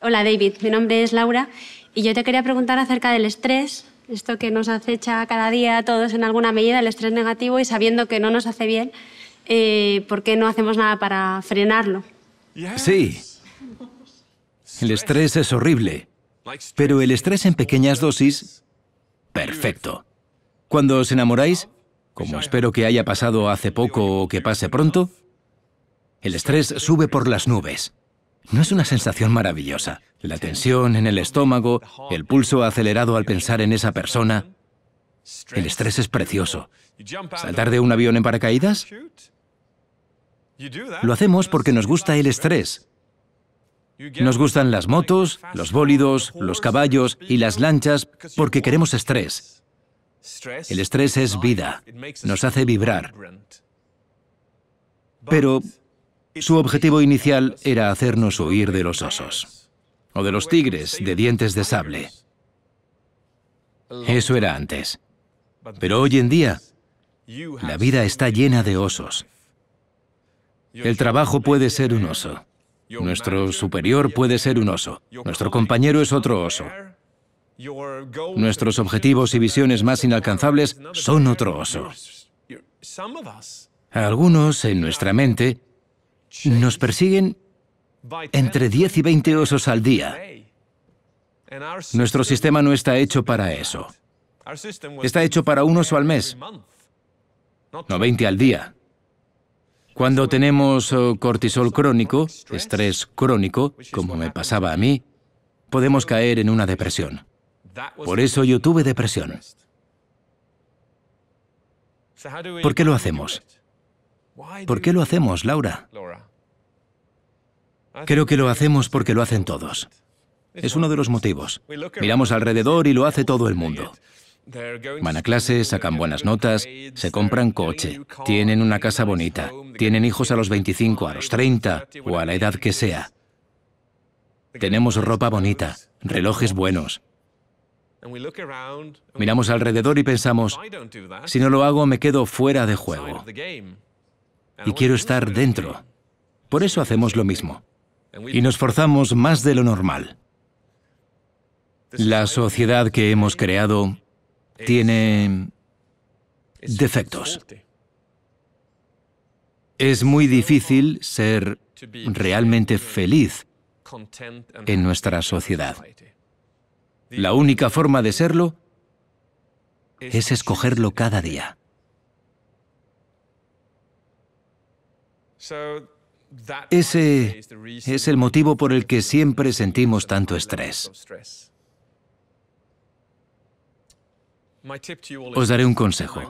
Hola David, mi nombre es Laura y yo te quería preguntar acerca del estrés, esto que nos acecha cada día a todos en alguna medida, el estrés negativo y sabiendo que no nos hace bien, eh, ¿por qué no hacemos nada para frenarlo? Sí, el estrés es horrible, pero el estrés en pequeñas dosis, perfecto. Cuando os enamoráis, como espero que haya pasado hace poco o que pase pronto, el estrés sube por las nubes. ¿No es una sensación maravillosa? La tensión en el estómago, el pulso acelerado al pensar en esa persona. El estrés es precioso. ¿Saltar de un avión en paracaídas? Lo hacemos porque nos gusta el estrés. Nos gustan las motos, los bólidos, los caballos y las lanchas porque queremos estrés. El estrés es vida, nos hace vibrar. Pero su objetivo inicial era hacernos huir de los osos o de los tigres de dientes de sable. Eso era antes. Pero hoy en día, la vida está llena de osos. El trabajo puede ser un oso. Nuestro superior puede ser un oso. Nuestro compañero es otro oso. Nuestros objetivos y visiones más inalcanzables son otro oso. Algunos en nuestra mente nos persiguen entre 10 y 20 osos al día. Nuestro sistema no está hecho para eso. Está hecho para un oso al mes, no 20 al día. Cuando tenemos oh, cortisol crónico, estrés crónico, como me pasaba a mí, podemos caer en una depresión. Por eso yo tuve depresión. ¿Por qué lo hacemos? ¿Por qué lo hacemos, Laura? Creo que lo hacemos porque lo hacen todos. Es uno de los motivos. Miramos alrededor y lo hace todo el mundo. Van a clase, sacan buenas notas, se compran coche, tienen una casa bonita, tienen hijos a los 25, a los 30 o a la edad que sea. Tenemos ropa bonita, relojes buenos. Miramos alrededor y pensamos, si no lo hago me quedo fuera de juego y quiero estar dentro. Por eso hacemos lo mismo. Y nos forzamos más de lo normal. La sociedad que hemos creado tiene defectos. Es muy difícil ser realmente feliz en nuestra sociedad. La única forma de serlo es escogerlo cada día. Ese es el motivo por el que siempre sentimos tanto estrés. Os daré un consejo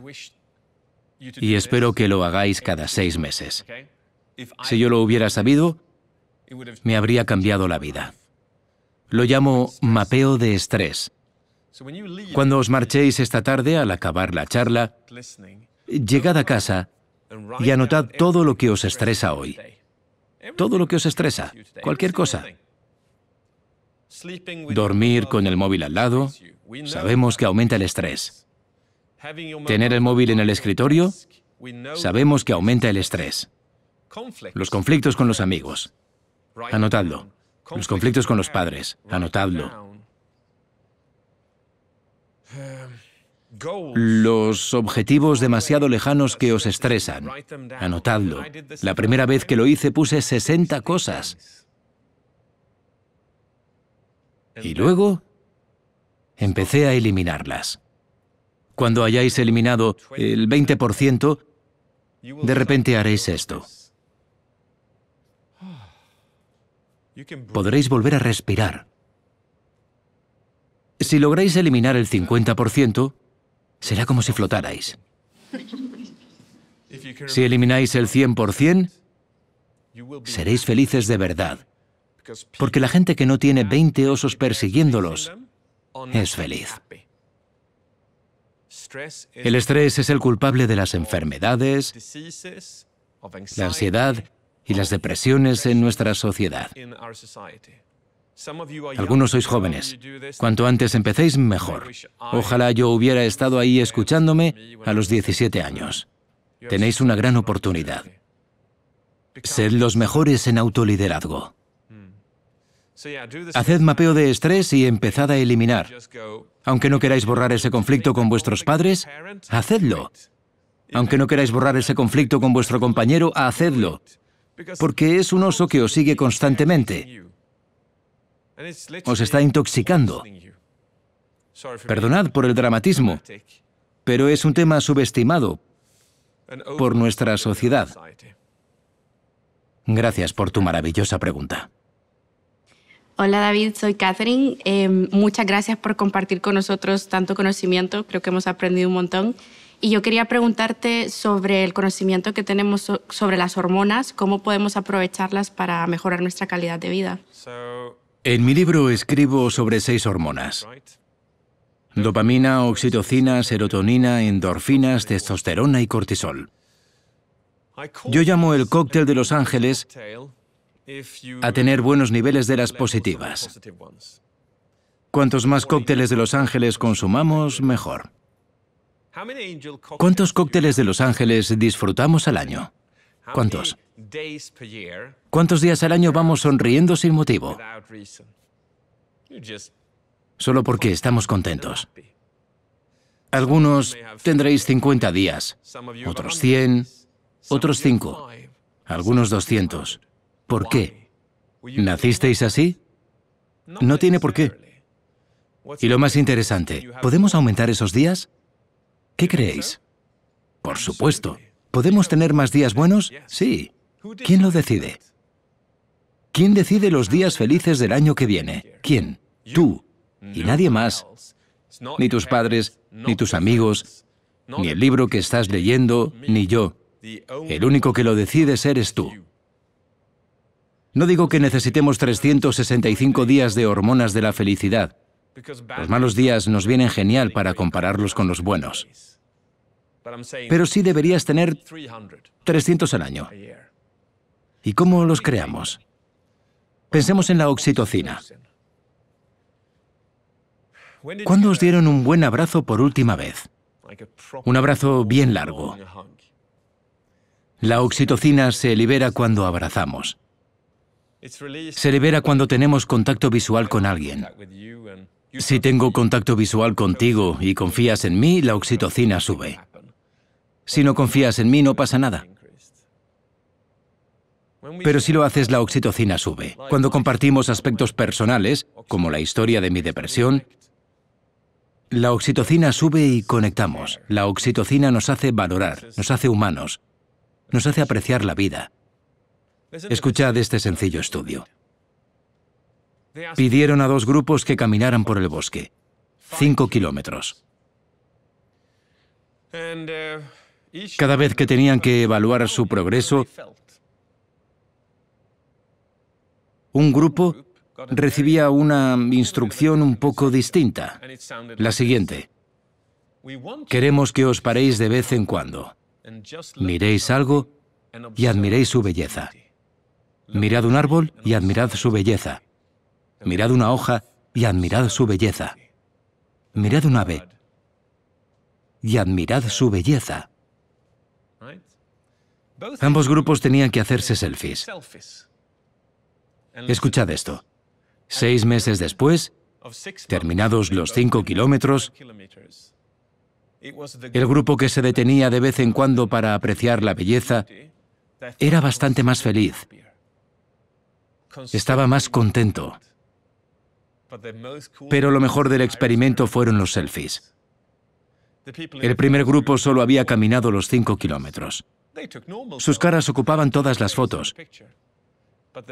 y espero que lo hagáis cada seis meses. Si yo lo hubiera sabido, me habría cambiado la vida. Lo llamo mapeo de estrés. Cuando os marchéis esta tarde al acabar la charla, llegad a casa y anotad todo lo que os estresa hoy. Todo lo que os estresa, cualquier cosa. Dormir con el móvil al lado, sabemos que aumenta el estrés. Tener el móvil en el escritorio, sabemos que aumenta el estrés. Los conflictos con los amigos, anotadlo. Los conflictos con los padres, anotadlo. los objetivos demasiado lejanos que os estresan. Anotadlo. La primera vez que lo hice puse 60 cosas. Y luego empecé a eliminarlas. Cuando hayáis eliminado el 20%, de repente haréis esto. Podréis volver a respirar. Si lográis eliminar el 50%, Será como si flotarais. Si elimináis el 100%, seréis felices de verdad. Porque la gente que no tiene 20 osos persiguiéndolos es feliz. El estrés es el culpable de las enfermedades, la ansiedad y las depresiones en nuestra sociedad. Algunos sois jóvenes. Cuanto antes empecéis, mejor. Ojalá yo hubiera estado ahí escuchándome a los 17 años. Tenéis una gran oportunidad. Sed los mejores en autoliderazgo. Hmm. Haced mapeo de estrés y empezad a eliminar. Aunque no queráis borrar ese conflicto con vuestros padres, hacedlo. Aunque no queráis borrar ese conflicto con vuestro compañero, hacedlo. Porque es un oso que os sigue constantemente. Os está intoxicando. Perdonad por el dramatismo, pero es un tema subestimado por nuestra sociedad. Gracias por tu maravillosa pregunta. Hola David, soy Catherine. Em, muchas gracias por compartir con nosotros tanto conocimiento. Creo que hemos aprendido un montón. Y yo quería preguntarte sobre el conocimiento que tenemos sobre las hormonas, cómo podemos aprovecharlas para mejorar nuestra calidad de vida. En mi libro escribo sobre seis hormonas. Dopamina, oxitocina, serotonina, endorfinas, testosterona y cortisol. Yo llamo el cóctel de Los Ángeles a tener buenos niveles de las positivas. Cuantos más cócteles de Los Ángeles consumamos, mejor. ¿Cuántos cócteles de Los Ángeles disfrutamos al año? ¿Cuántos? ¿Cuántos días al año vamos sonriendo sin motivo? Solo porque estamos contentos. Algunos tendréis 50 días, otros 100, otros 5, algunos 200. ¿Por qué? ¿Nacisteis así? No tiene por qué. Y lo más interesante, ¿podemos aumentar esos días? ¿Qué creéis? Por supuesto. ¿Podemos tener más días buenos? Sí. ¿Quién lo decide? ¿Quién decide los días felices del año que viene? ¿Quién? Tú. Y nadie más. Ni tus padres, ni tus amigos, ni el libro que estás leyendo, ni yo. El único que lo decide eres tú. No digo que necesitemos 365 días de hormonas de la felicidad. Los malos días nos vienen genial para compararlos con los buenos pero sí deberías tener 300 al año. ¿Y cómo los creamos? Pensemos en la oxitocina. ¿Cuándo os dieron un buen abrazo por última vez? Un abrazo bien largo. La oxitocina se libera cuando abrazamos. Se libera cuando tenemos contacto visual con alguien. Si tengo contacto visual contigo y confías en mí, la oxitocina sube. Si no confías en mí, no pasa nada. Pero si lo haces, la oxitocina sube. Cuando compartimos aspectos personales, como la historia de mi depresión, la oxitocina sube y conectamos. La oxitocina nos hace valorar, nos hace humanos, nos hace apreciar la vida. Escuchad este sencillo estudio. Pidieron a dos grupos que caminaran por el bosque, cinco kilómetros. Uh, cada vez que tenían que evaluar su progreso, un grupo recibía una instrucción un poco distinta, la siguiente. Queremos que os paréis de vez en cuando, miréis algo y admiréis su belleza. Mirad un árbol y admirad su belleza. Mirad una hoja y admirad su belleza. Mirad un ave y admirad su belleza. Ambos grupos tenían que hacerse selfies. Escuchad esto. Seis meses después, terminados los cinco kilómetros, el grupo que se detenía de vez en cuando para apreciar la belleza era bastante más feliz. Estaba más contento. Pero lo mejor del experimento fueron los selfies. El primer grupo solo había caminado los cinco kilómetros. Sus caras ocupaban todas las fotos.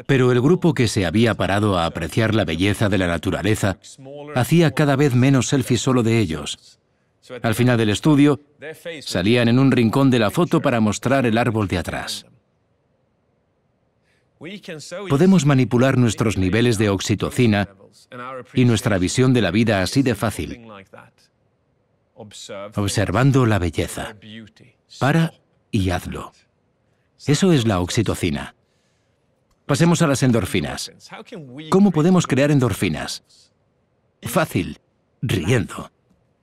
Pero el grupo que se había parado a apreciar la belleza de la naturaleza hacía cada vez menos selfies solo de ellos. Al final del estudio, salían en un rincón de la foto para mostrar el árbol de atrás. Podemos manipular nuestros niveles de oxitocina y nuestra visión de la vida así de fácil, observando la belleza. Para y hazlo. Eso es la oxitocina. Pasemos a las endorfinas. ¿Cómo podemos crear endorfinas? Fácil, riendo,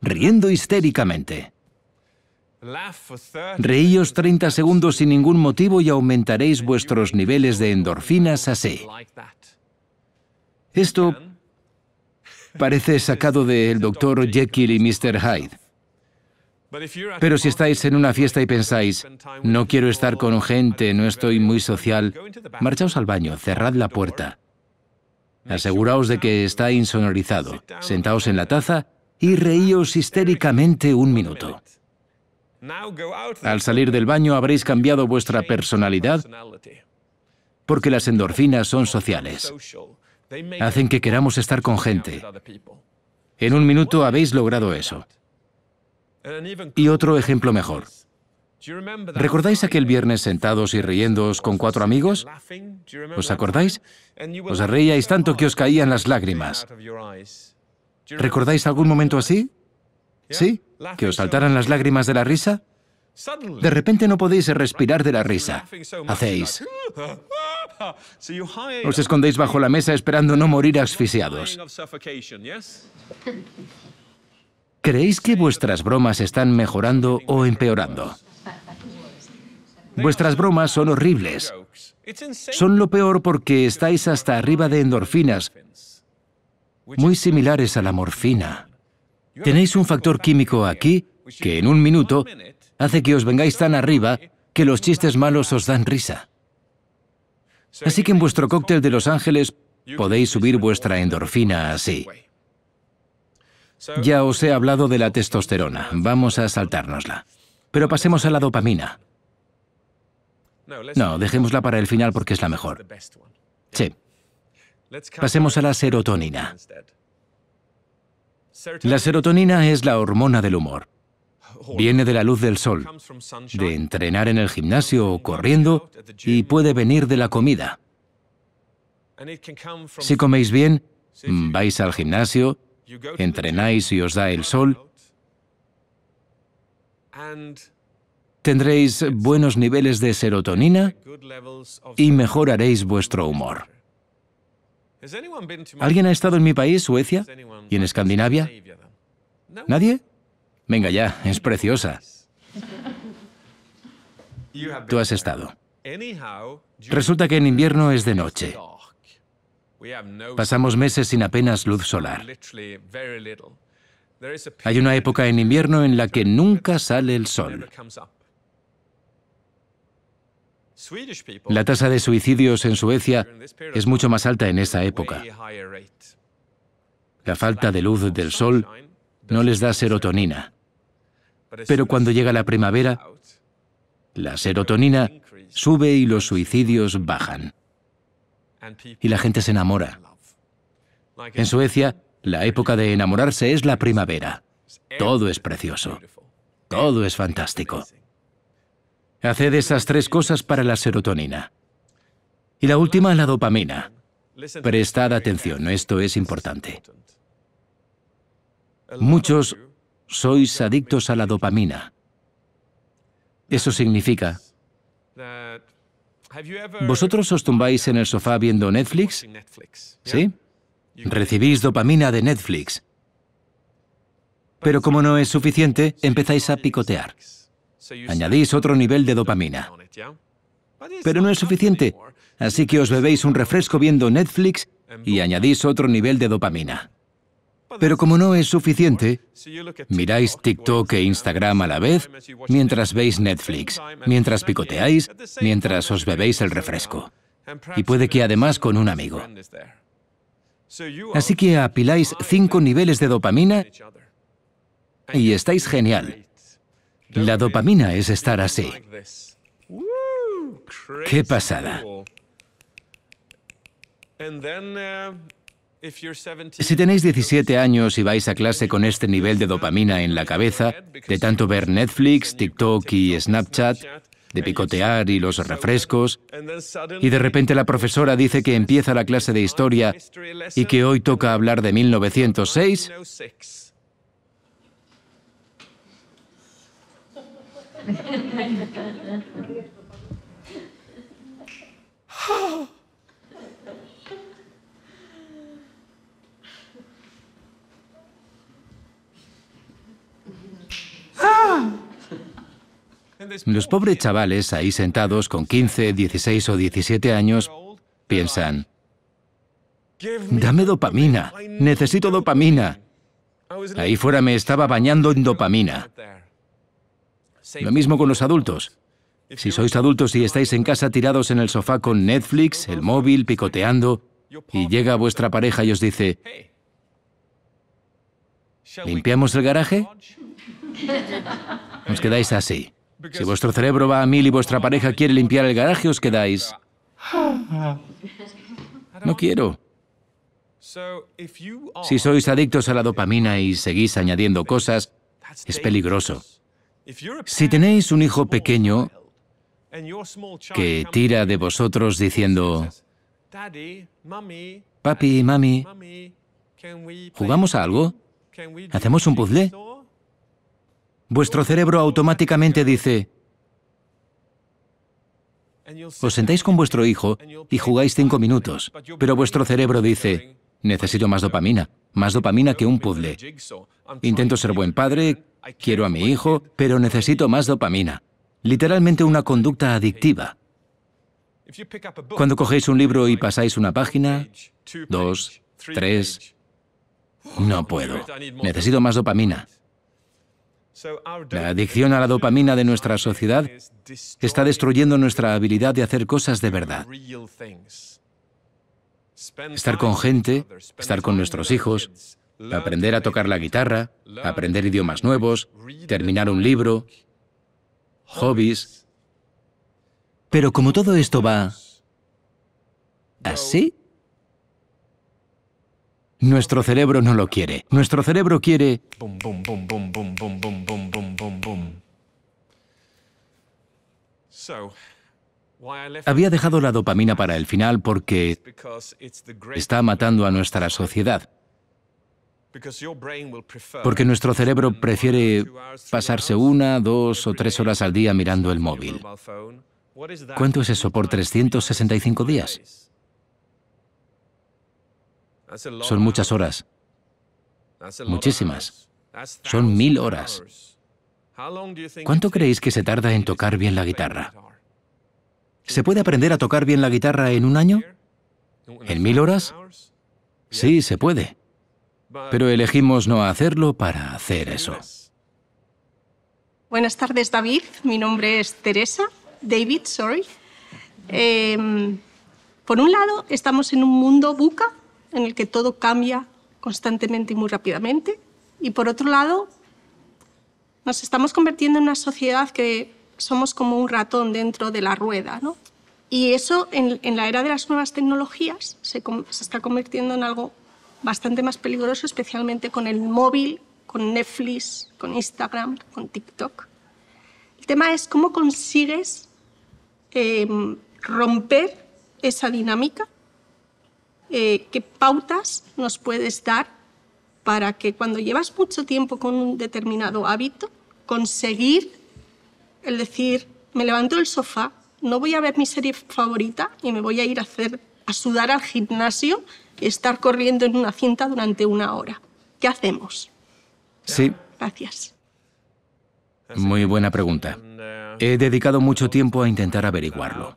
riendo histéricamente. Reíos 30 segundos sin ningún motivo y aumentaréis vuestros niveles de endorfinas así. Esto parece sacado del doctor Jekyll y Mr. Hyde. Pero si estáis en una fiesta y pensáis, no quiero estar con gente, no estoy muy social, marchaos al baño, cerrad la puerta. Aseguraos de que está insonorizado, sentaos en la taza y reíos histéricamente un minuto. Al salir del baño habréis cambiado vuestra personalidad porque las endorfinas son sociales. Hacen que queramos estar con gente. En un minuto habéis logrado eso. Y otro ejemplo mejor. ¿Recordáis aquel viernes sentados y riéndoos con cuatro amigos? ¿Os acordáis? Os reíais tanto que os caían las lágrimas. ¿Recordáis algún momento así? ¿Sí? ¿Que os saltaran las lágrimas de la risa? De repente no podéis respirar de la risa. Hacéis. Os escondéis bajo la mesa esperando no morir asfixiados. ¿Creéis que vuestras bromas están mejorando o empeorando? Vuestras bromas son horribles. Son lo peor porque estáis hasta arriba de endorfinas, muy similares a la morfina. Tenéis un factor químico aquí que en un minuto hace que os vengáis tan arriba que los chistes malos os dan risa. Así que en vuestro cóctel de Los Ángeles podéis subir vuestra endorfina así. Ya os he hablado de la testosterona, vamos a saltárnosla. Pero pasemos a la dopamina. No, dejémosla para el final porque es la mejor. Sí. Pasemos a la serotonina. La serotonina es la hormona del humor. Viene de la luz del sol, de entrenar en el gimnasio o corriendo y puede venir de la comida. Si coméis bien, vais al gimnasio, entrenáis y os da el sol, tendréis buenos niveles de serotonina y mejoraréis vuestro humor. ¿Alguien ha estado en mi país, Suecia? ¿Y en Escandinavia? ¿Nadie? Venga ya, es preciosa. Tú has estado. Resulta que en invierno es de noche. Pasamos meses sin apenas luz solar. Hay una época en invierno en la que nunca sale el sol. La tasa de suicidios en Suecia es mucho más alta en esa época. La falta de luz del sol no les da serotonina. Pero cuando llega la primavera, la serotonina sube y los suicidios bajan y la gente se enamora. En Suecia, la época de enamorarse es la primavera. Todo es precioso. Todo es fantástico. Haced esas tres cosas para la serotonina. Y la última, la dopamina. Prestad atención, esto es importante. Muchos sois adictos a la dopamina. Eso significa ¿Vosotros os tumbáis en el sofá viendo Netflix? ¿Sí? Recibís dopamina de Netflix. Pero como no es suficiente, empezáis a picotear. Añadís otro nivel de dopamina. Pero no es suficiente, así que os bebéis un refresco viendo Netflix y añadís otro nivel de dopamina. Pero como no es suficiente, miráis TikTok e Instagram a la vez, mientras veis Netflix, mientras picoteáis, mientras os bebéis el refresco. Y puede que además con un amigo. Así que apiláis cinco niveles de dopamina y estáis genial. La dopamina es estar así. ¡Qué pasada! Si tenéis 17 años y vais a clase con este nivel de dopamina en la cabeza, de tanto ver Netflix, TikTok y Snapchat, de picotear y los refrescos, y de repente la profesora dice que empieza la clase de historia y que hoy toca hablar de 1906, Los pobres chavales ahí sentados con 15, 16 o 17 años piensan, dame dopamina, necesito dopamina. Ahí fuera me estaba bañando en dopamina. Lo mismo con los adultos. Si sois adultos y estáis en casa tirados en el sofá con Netflix, el móvil, picoteando, y llega vuestra pareja y os dice, ¿limpiamos el garaje? Os quedáis así. Si vuestro cerebro va a mil y vuestra pareja quiere limpiar el garaje, os quedáis. No quiero. Si sois adictos a la dopamina y seguís añadiendo cosas, es peligroso. Si tenéis un hijo pequeño que tira de vosotros diciendo, papi, mami, ¿jugamos a algo? ¿Hacemos un puzzle? vuestro cerebro automáticamente dice, os sentáis con vuestro hijo y jugáis cinco minutos, pero vuestro cerebro dice, necesito más dopamina, más dopamina que un puzzle. Intento ser buen padre, quiero a mi hijo, pero necesito más dopamina. Literalmente una conducta adictiva. Cuando cogéis un libro y pasáis una página, dos, tres, no puedo, necesito más dopamina. La adicción a la dopamina de nuestra sociedad está destruyendo nuestra habilidad de hacer cosas de verdad. Estar con gente, estar con nuestros hijos, aprender a tocar la guitarra, aprender idiomas nuevos, terminar un libro, hobbies. Pero como todo esto va así, nuestro cerebro no lo quiere. Nuestro cerebro quiere... Había dejado la dopamina para el final porque está matando a nuestra sociedad. Porque nuestro cerebro prefiere pasarse una, dos o tres horas al día mirando el móvil. ¿Cuánto es eso por 365 días? Son muchas horas. Muchísimas. Son mil horas. ¿Cuánto creéis que se tarda en tocar bien la guitarra? ¿Se puede aprender a tocar bien la guitarra en un año? ¿En mil horas? Sí, se puede. Pero elegimos no hacerlo para hacer eso. Buenas tardes, David. Mi nombre es Teresa. David, sorry. Em, por un lado, estamos en un mundo buca en el que todo cambia constantemente y muy rápidamente. Y por otro lado, nos estamos convirtiendo en una sociedad que somos como un ratón dentro de la rueda, ¿no? Y eso en, la era de las nuevas tecnologías se, está convirtiendo en algo bastante más peligroso, especialmente con el móvil, con Netflix, con Instagram, con TikTok. El tema es cómo consigues em, romper esa dinámica, eh, qué pautas nos puedes dar para que cuando llevas mucho tiempo con un determinado hábito, conseguir el decir, me levanto del sofá, no voy a ver mi serie favorita y me voy a ir a hacer a sudar al gimnasio y estar corriendo en una cinta durante una hora. ¿Qué hacemos? Sí. Gracias. Muy buena pregunta. He dedicado mucho tiempo a intentar averiguarlo.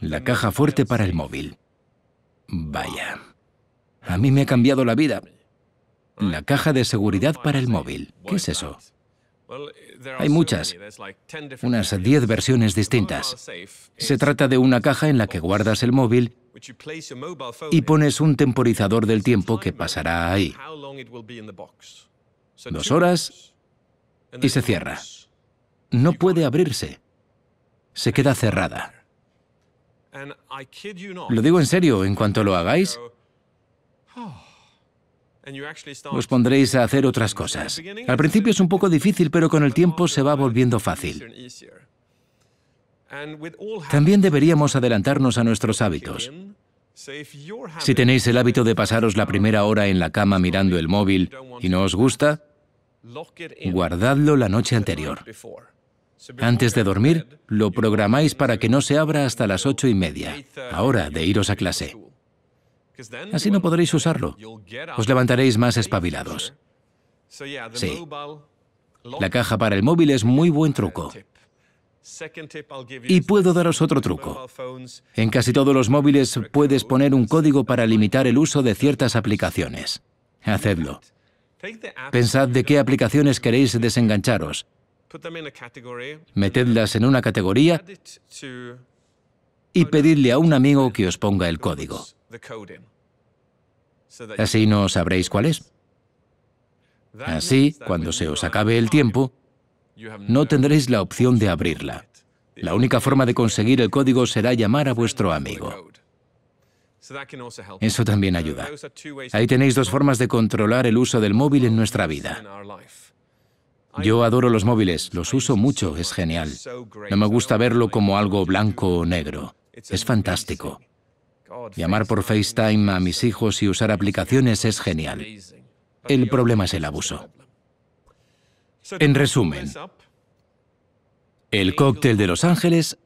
La caja fuerte para el móvil. Vaya. A mí me ha cambiado la vida. La caja de seguridad para el móvil. ¿Qué es eso? Hay muchas, unas 10 versiones distintas. Se trata de una caja en la que guardas el móvil y pones un temporizador del tiempo que pasará ahí. Dos horas y se cierra. No puede abrirse. Se queda cerrada. Lo digo en serio, en cuanto lo hagáis, os pondréis a hacer otras cosas. Al principio es un poco difícil, pero con el tiempo se va volviendo fácil. También deberíamos adelantarnos a nuestros hábitos. Si tenéis el hábito de pasaros la primera hora en la cama mirando el móvil y no os gusta, guardadlo la noche anterior. Antes de dormir, lo programáis para que no se abra hasta las ocho y media, hora de iros a clase. Así no podréis usarlo. Os levantaréis más espabilados. Sí. La caja para el móvil es muy buen truco. Y puedo daros otro truco. En casi todos los móviles puedes poner un código para limitar el uso de ciertas aplicaciones. Hacedlo. Pensad de qué aplicaciones queréis desengancharos. Metedlas en una categoría y pedidle a un amigo que os ponga el código. Así no sabréis cuál es. Así, cuando se os acabe el tiempo, no tendréis la opción de abrirla. La única forma de conseguir el código será llamar a vuestro amigo. Eso también ayuda. Ahí tenéis dos formas de controlar el uso del móvil en nuestra vida. Yo adoro los móviles, los uso mucho, es genial. No me gusta verlo como algo blanco o negro. Es fantástico. Llamar por FaceTime a mis hijos y usar aplicaciones es genial. El problema es el abuso. En resumen, el cóctel de Los Ángeles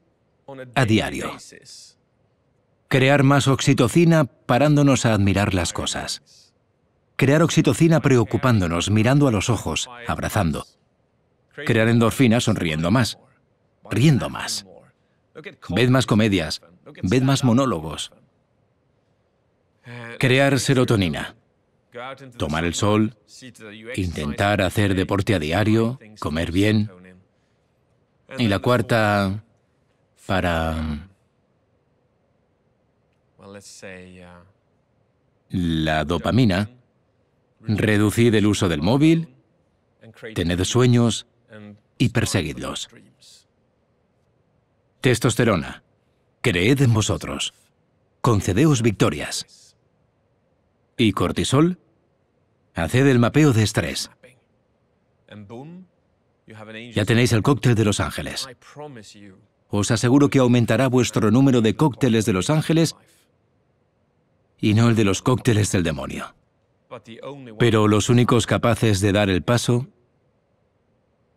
a diario. Crear más oxitocina parándonos a admirar las cosas. Crear oxitocina preocupándonos, mirando a los ojos, abrazando. Crear endorfina sonriendo más, riendo más. Ved más comedias, ved más monólogos, crear serotonina, tomar el sol, intentar hacer deporte a diario, comer bien. Y la cuarta, para... La dopamina, reducir el uso del móvil, tened sueños y perseguidlos. Testosterona, creed en vosotros, concedeos victorias. ¿Y cortisol? Haced el mapeo de estrés. Ya tenéis el cóctel de Los Ángeles. Os aseguro que aumentará vuestro número de cócteles de Los Ángeles y no el de los cócteles del demonio. Pero los únicos capaces de dar el paso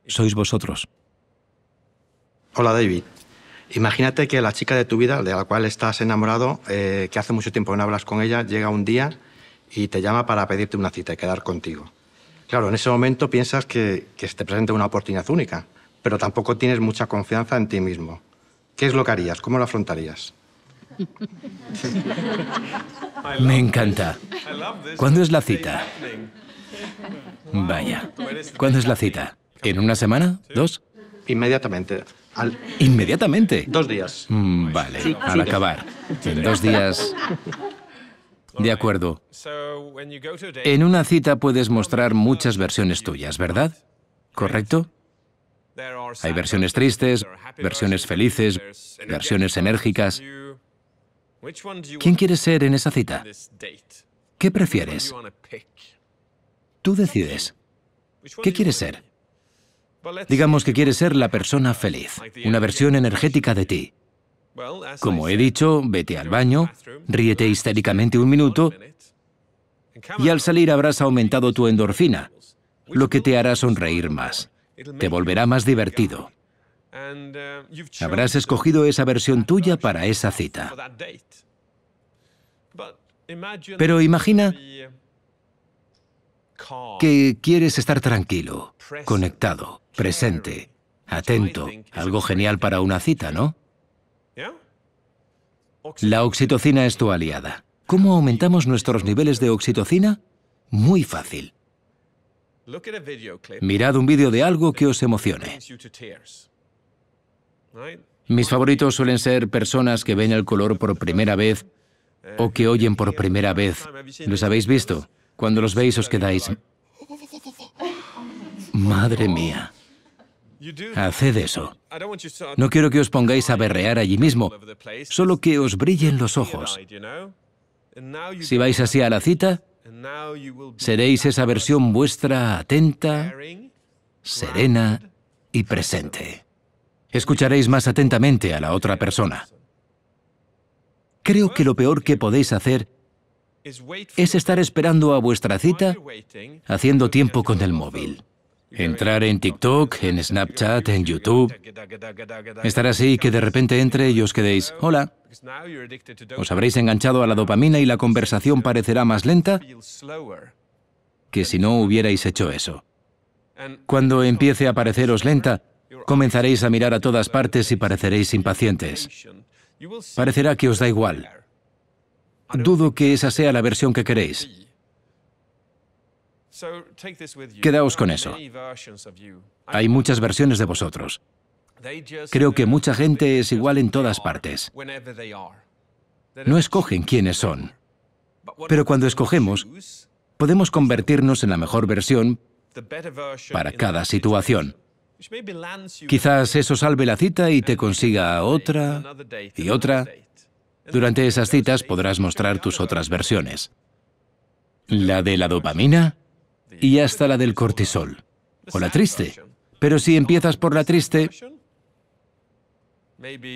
sois vosotros. Hola David. Imagínate que la chica de tu vida, de la cual estás enamorado, eh, que hace mucho tiempo no hablas con ella, llega un día y te llama para pedirte una cita y quedar contigo. Claro, en ese momento piensas que, que te presenta una oportunidad única, pero tampoco tienes mucha confianza en ti mismo. ¿Qué es lo que harías? ¿Cómo lo afrontarías? Me encanta. ¿Cuándo es la cita? Vaya. ¿Cuándo es la cita? ¿En una semana? ¿Dos? Inmediatamente. Al... ¿Inmediatamente? Dos días. Mm, vale, al acabar. En dos días de acuerdo. En una cita puedes mostrar muchas versiones tuyas, ¿verdad? ¿Correcto? Hay versiones tristes, versiones felices, versiones enérgicas. ¿Quién quieres ser en esa cita? ¿Qué prefieres? Tú decides. ¿Qué quieres ser? Digamos que quieres ser la persona feliz, una versión energética de ti. Como he dicho, vete al baño, ríete histéricamente un minuto y al salir habrás aumentado tu endorfina, lo que te hará sonreír más, te volverá más divertido. Habrás escogido esa versión tuya para esa cita. Pero imagina que quieres estar tranquilo, conectado, presente, atento, algo genial para una cita, ¿no? La oxitocina es tu aliada. ¿Cómo aumentamos nuestros niveles de oxitocina? Muy fácil. Mirad un vídeo de algo que os emocione. Mis favoritos suelen ser personas que ven el color por primera vez o que oyen por primera vez. ¿Los habéis visto? Cuando los veis os quedáis... Madre mía. Haced eso. No quiero que os pongáis a berrear allí mismo, solo que os brillen los ojos. Si vais así a la cita, seréis esa versión vuestra atenta, serena y presente. Escucharéis más atentamente a la otra persona. Creo que lo peor que podéis hacer es estar esperando a vuestra cita haciendo tiempo con el móvil entrar en TikTok, en Snapchat, en YouTube. Estar así que de repente entre y os quedéis, hola. Os habréis enganchado a la dopamina y la conversación parecerá más lenta que si no hubierais hecho eso. Cuando empiece a pareceros lenta, comenzaréis a mirar a todas partes y pareceréis impacientes. Parecerá que os da igual. Dudo que esa sea la versión que queréis. Quedaos con eso. Hay muchas versiones de vosotros. Creo que mucha gente es igual en todas partes. No escogen quiénes son. Pero cuando escogemos, podemos convertirnos en la mejor versión para cada situación. Quizás eso salve la cita y te consiga otra y otra. Durante esas citas podrás mostrar tus otras versiones. La de la dopamina y hasta la del cortisol, o la triste. Pero si empiezas por la triste,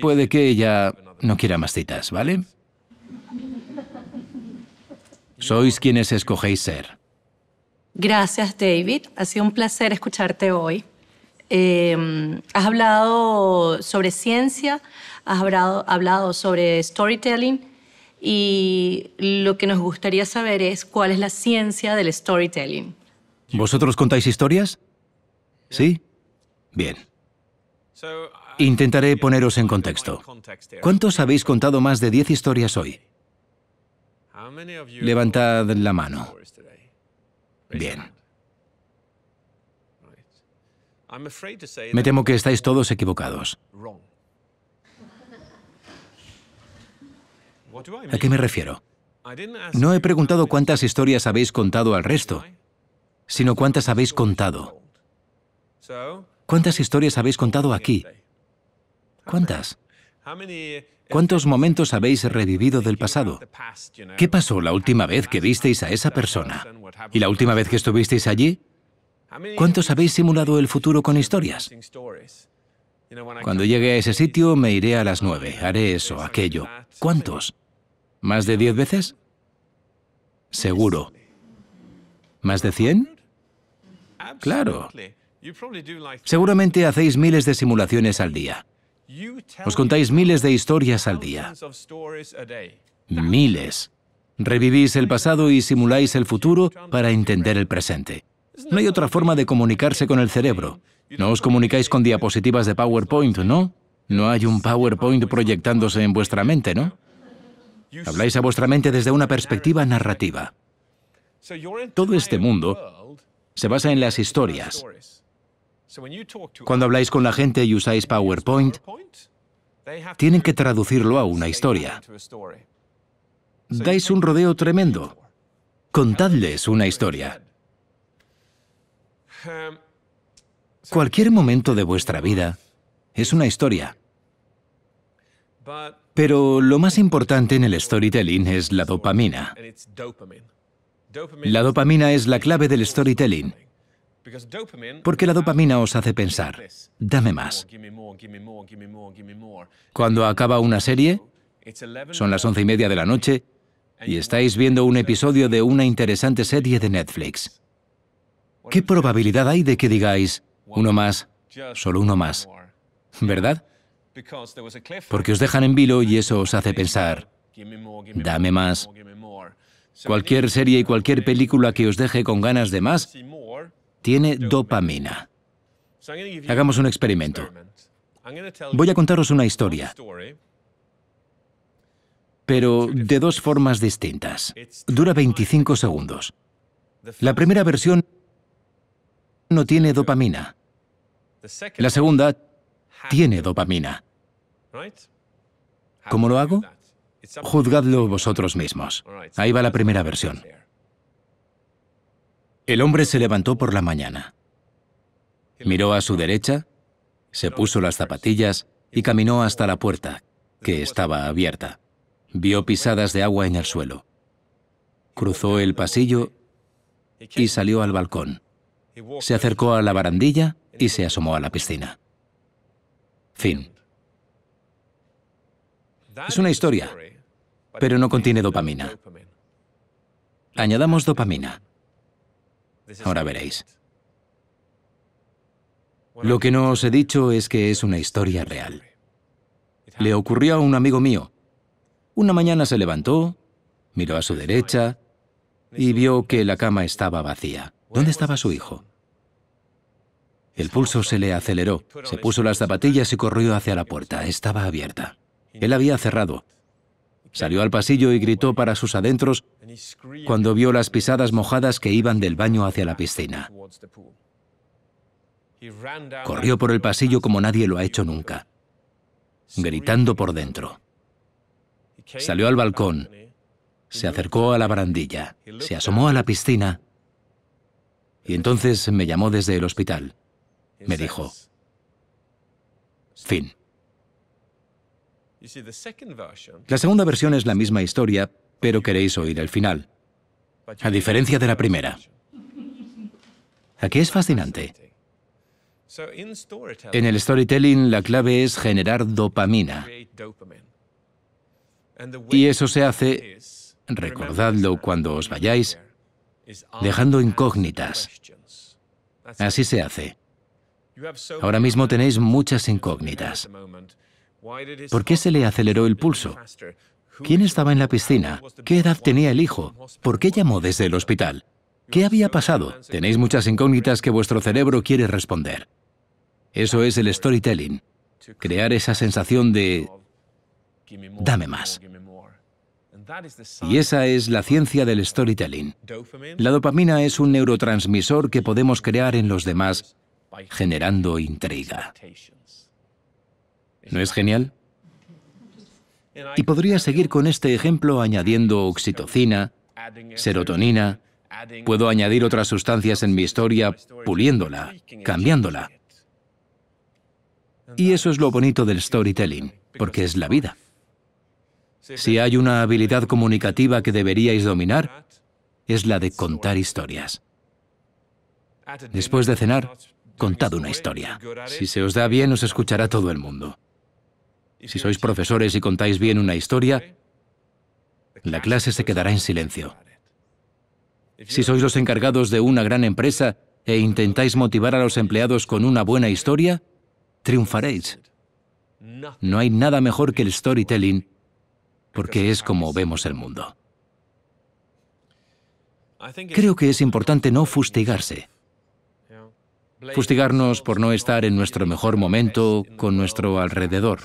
puede que ella no quiera más citas, ¿vale? Sois quienes escogéis ser. Gracias, David. Ha sido un placer escucharte hoy. Em, has hablado sobre ciencia, has hablado sobre storytelling y lo que nos gustaría saber es cuál es la ciencia del storytelling. ¿Vosotros contáis historias? ¿Sí? Bien. Intentaré poneros en contexto. ¿Cuántos habéis contado más de 10 historias hoy? Levantad la mano. Bien. Me temo que estáis todos equivocados. ¿A qué me refiero? No he preguntado cuántas historias habéis contado al resto sino cuántas habéis contado. ¿Cuántas historias habéis contado aquí? ¿Cuántas? ¿Cuántos momentos habéis revivido del pasado? ¿Qué pasó la última vez que visteis a esa persona? ¿Y la última vez que estuvisteis allí? ¿Cuántos habéis simulado el futuro con historias? Cuando llegue a ese sitio me iré a las nueve, haré eso, aquello. ¿Cuántos? ¿Más de diez veces? Seguro. ¿Más de cien? Claro. Seguramente hacéis miles de simulaciones al día. Os contáis miles de historias al día. Miles. Revivís el pasado y simuláis el futuro para entender el presente. No hay otra forma de comunicarse con el cerebro. No os comunicáis con diapositivas de PowerPoint, ¿no? No hay un PowerPoint proyectándose en vuestra mente, ¿no? Habláis a vuestra mente desde una perspectiva narrativa. Todo este mundo se basa en las historias. Cuando habláis con la gente y usáis PowerPoint, tienen que traducirlo a una historia. Dais un rodeo tremendo. Contadles una historia. Um, Cualquier momento de vuestra vida es una historia. Pero lo más importante en el storytelling es la dopamina. La dopamina es la clave del storytelling, porque la dopamina os hace pensar, dame más. Cuando acaba una serie, son las once y media de la noche, y estáis viendo un episodio de una interesante serie de Netflix. ¿Qué probabilidad hay de que digáis, uno más, solo uno más? ¿Verdad? Porque os dejan en vilo y eso os hace pensar, dame más, Cualquier serie y cualquier película que os deje con ganas de más tiene dopamina. Hagamos un experimento. Voy a contaros una historia, pero de dos formas distintas. Dura 25 segundos. La primera versión no tiene dopamina. La segunda tiene dopamina. ¿Cómo lo hago? Juzgadlo vosotros mismos. Ahí va la primera versión. El hombre se levantó por la mañana. Miró a su derecha, se puso las zapatillas y caminó hasta la puerta, que estaba abierta. Vio pisadas de agua en el suelo. Cruzó el pasillo y salió al balcón. Se acercó a la barandilla y se asomó a la piscina. Fin. Es una historia pero no contiene dopamina. Añadamos dopamina. Ahora veréis. Lo que no os he dicho es que es una historia real. Le ocurrió a un amigo mío. Una mañana se levantó, miró a su derecha y vio que la cama estaba vacía. ¿Dónde estaba su hijo? El pulso se le aceleró, se puso las zapatillas y corrió hacia la puerta. Estaba abierta. Él había cerrado. Salió al pasillo y gritó para sus adentros cuando vio las pisadas mojadas que iban del baño hacia la piscina. Corrió por el pasillo como nadie lo ha hecho nunca, gritando por dentro. Salió al balcón, se acercó a la barandilla, se asomó a la piscina y entonces me llamó desde el hospital. Me dijo, fin. La segunda versión es la misma historia, pero queréis oír el final, a diferencia de la primera. Aquí es fascinante. En el storytelling la clave es generar dopamina. Y eso se hace, recordadlo cuando os vayáis, dejando incógnitas. Así se hace. Ahora mismo tenéis muchas incógnitas. ¿Por qué se le aceleró el pulso? ¿Quién estaba en la piscina? ¿Qué edad tenía el hijo? ¿Por qué llamó desde el hospital? ¿Qué había pasado? Tenéis muchas incógnitas que vuestro cerebro quiere responder. Eso es el storytelling. Crear esa sensación de... Dame más. Y esa es la ciencia del storytelling. La dopamina es un neurotransmisor que podemos crear en los demás generando intriga. ¿No es genial? Y podría seguir con este ejemplo añadiendo oxitocina, serotonina. Puedo añadir otras sustancias en mi historia puliéndola, cambiándola. Y eso es lo bonito del storytelling, porque es la vida. Si hay una habilidad comunicativa que deberíais dominar, es la de contar historias. Después de cenar, contad una historia. Si se os da bien, os escuchará todo el mundo. Si sois profesores y contáis bien una historia, la clase se quedará en silencio. Si sois los encargados de una gran empresa e intentáis motivar a los empleados con una buena historia, triunfaréis. No hay nada mejor que el storytelling porque es como vemos el mundo. Creo que es importante no fustigarse. Fustigarnos por no estar en nuestro mejor momento con nuestro alrededor.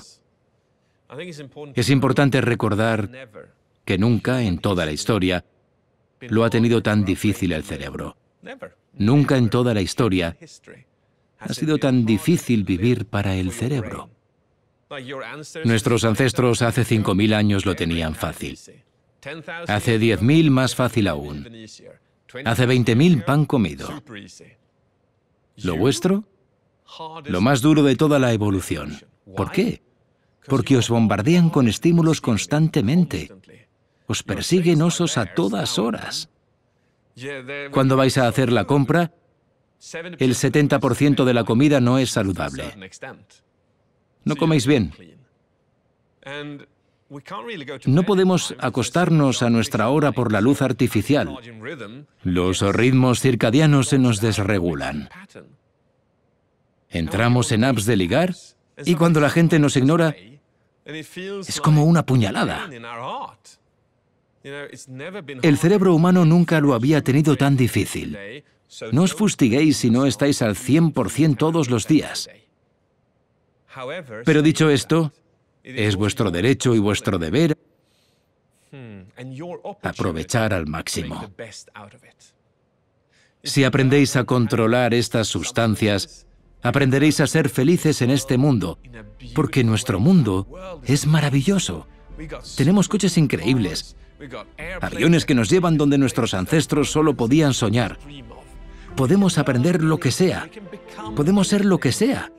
Es importante recordar que nunca en toda la historia lo ha tenido tan difícil el cerebro. Nunca en toda la historia ha sido tan difícil vivir para el cerebro. Nuestros ancestros hace 5.000 años lo tenían fácil. Hace 10.000 más fácil aún. Hace 20.000 pan comido. ¿Lo vuestro? Lo más duro de toda la evolución. ¿Por qué? porque os bombardean con estímulos constantemente. Os persiguen osos a todas horas. Cuando vais a hacer la compra, el 70% de la comida no es saludable. No coméis bien. No podemos acostarnos a nuestra hora por la luz artificial. Los ritmos circadianos se nos desregulan. Entramos en apps de ligar y cuando la gente nos ignora, es como una puñalada. El cerebro humano nunca lo había tenido tan difícil. No os fustiguéis si no estáis al 100% todos los días. Pero dicho esto, es vuestro derecho y vuestro deber hmm, aprovechar al máximo. Si aprendéis a controlar estas sustancias, Aprenderéis a ser felices en este mundo, porque nuestro mundo es maravilloso. Tenemos coches increíbles, aviones que nos llevan donde nuestros ancestros solo podían soñar. Podemos aprender lo que sea, podemos ser lo que sea.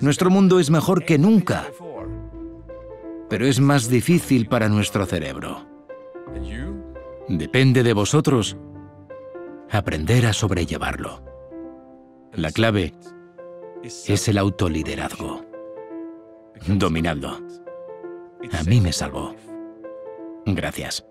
Nuestro mundo es mejor que nunca, pero es más difícil para nuestro cerebro. Depende de vosotros aprender a sobrellevarlo. La clave es el autoliderazgo. Dominadlo. A mí me salvó. Gracias.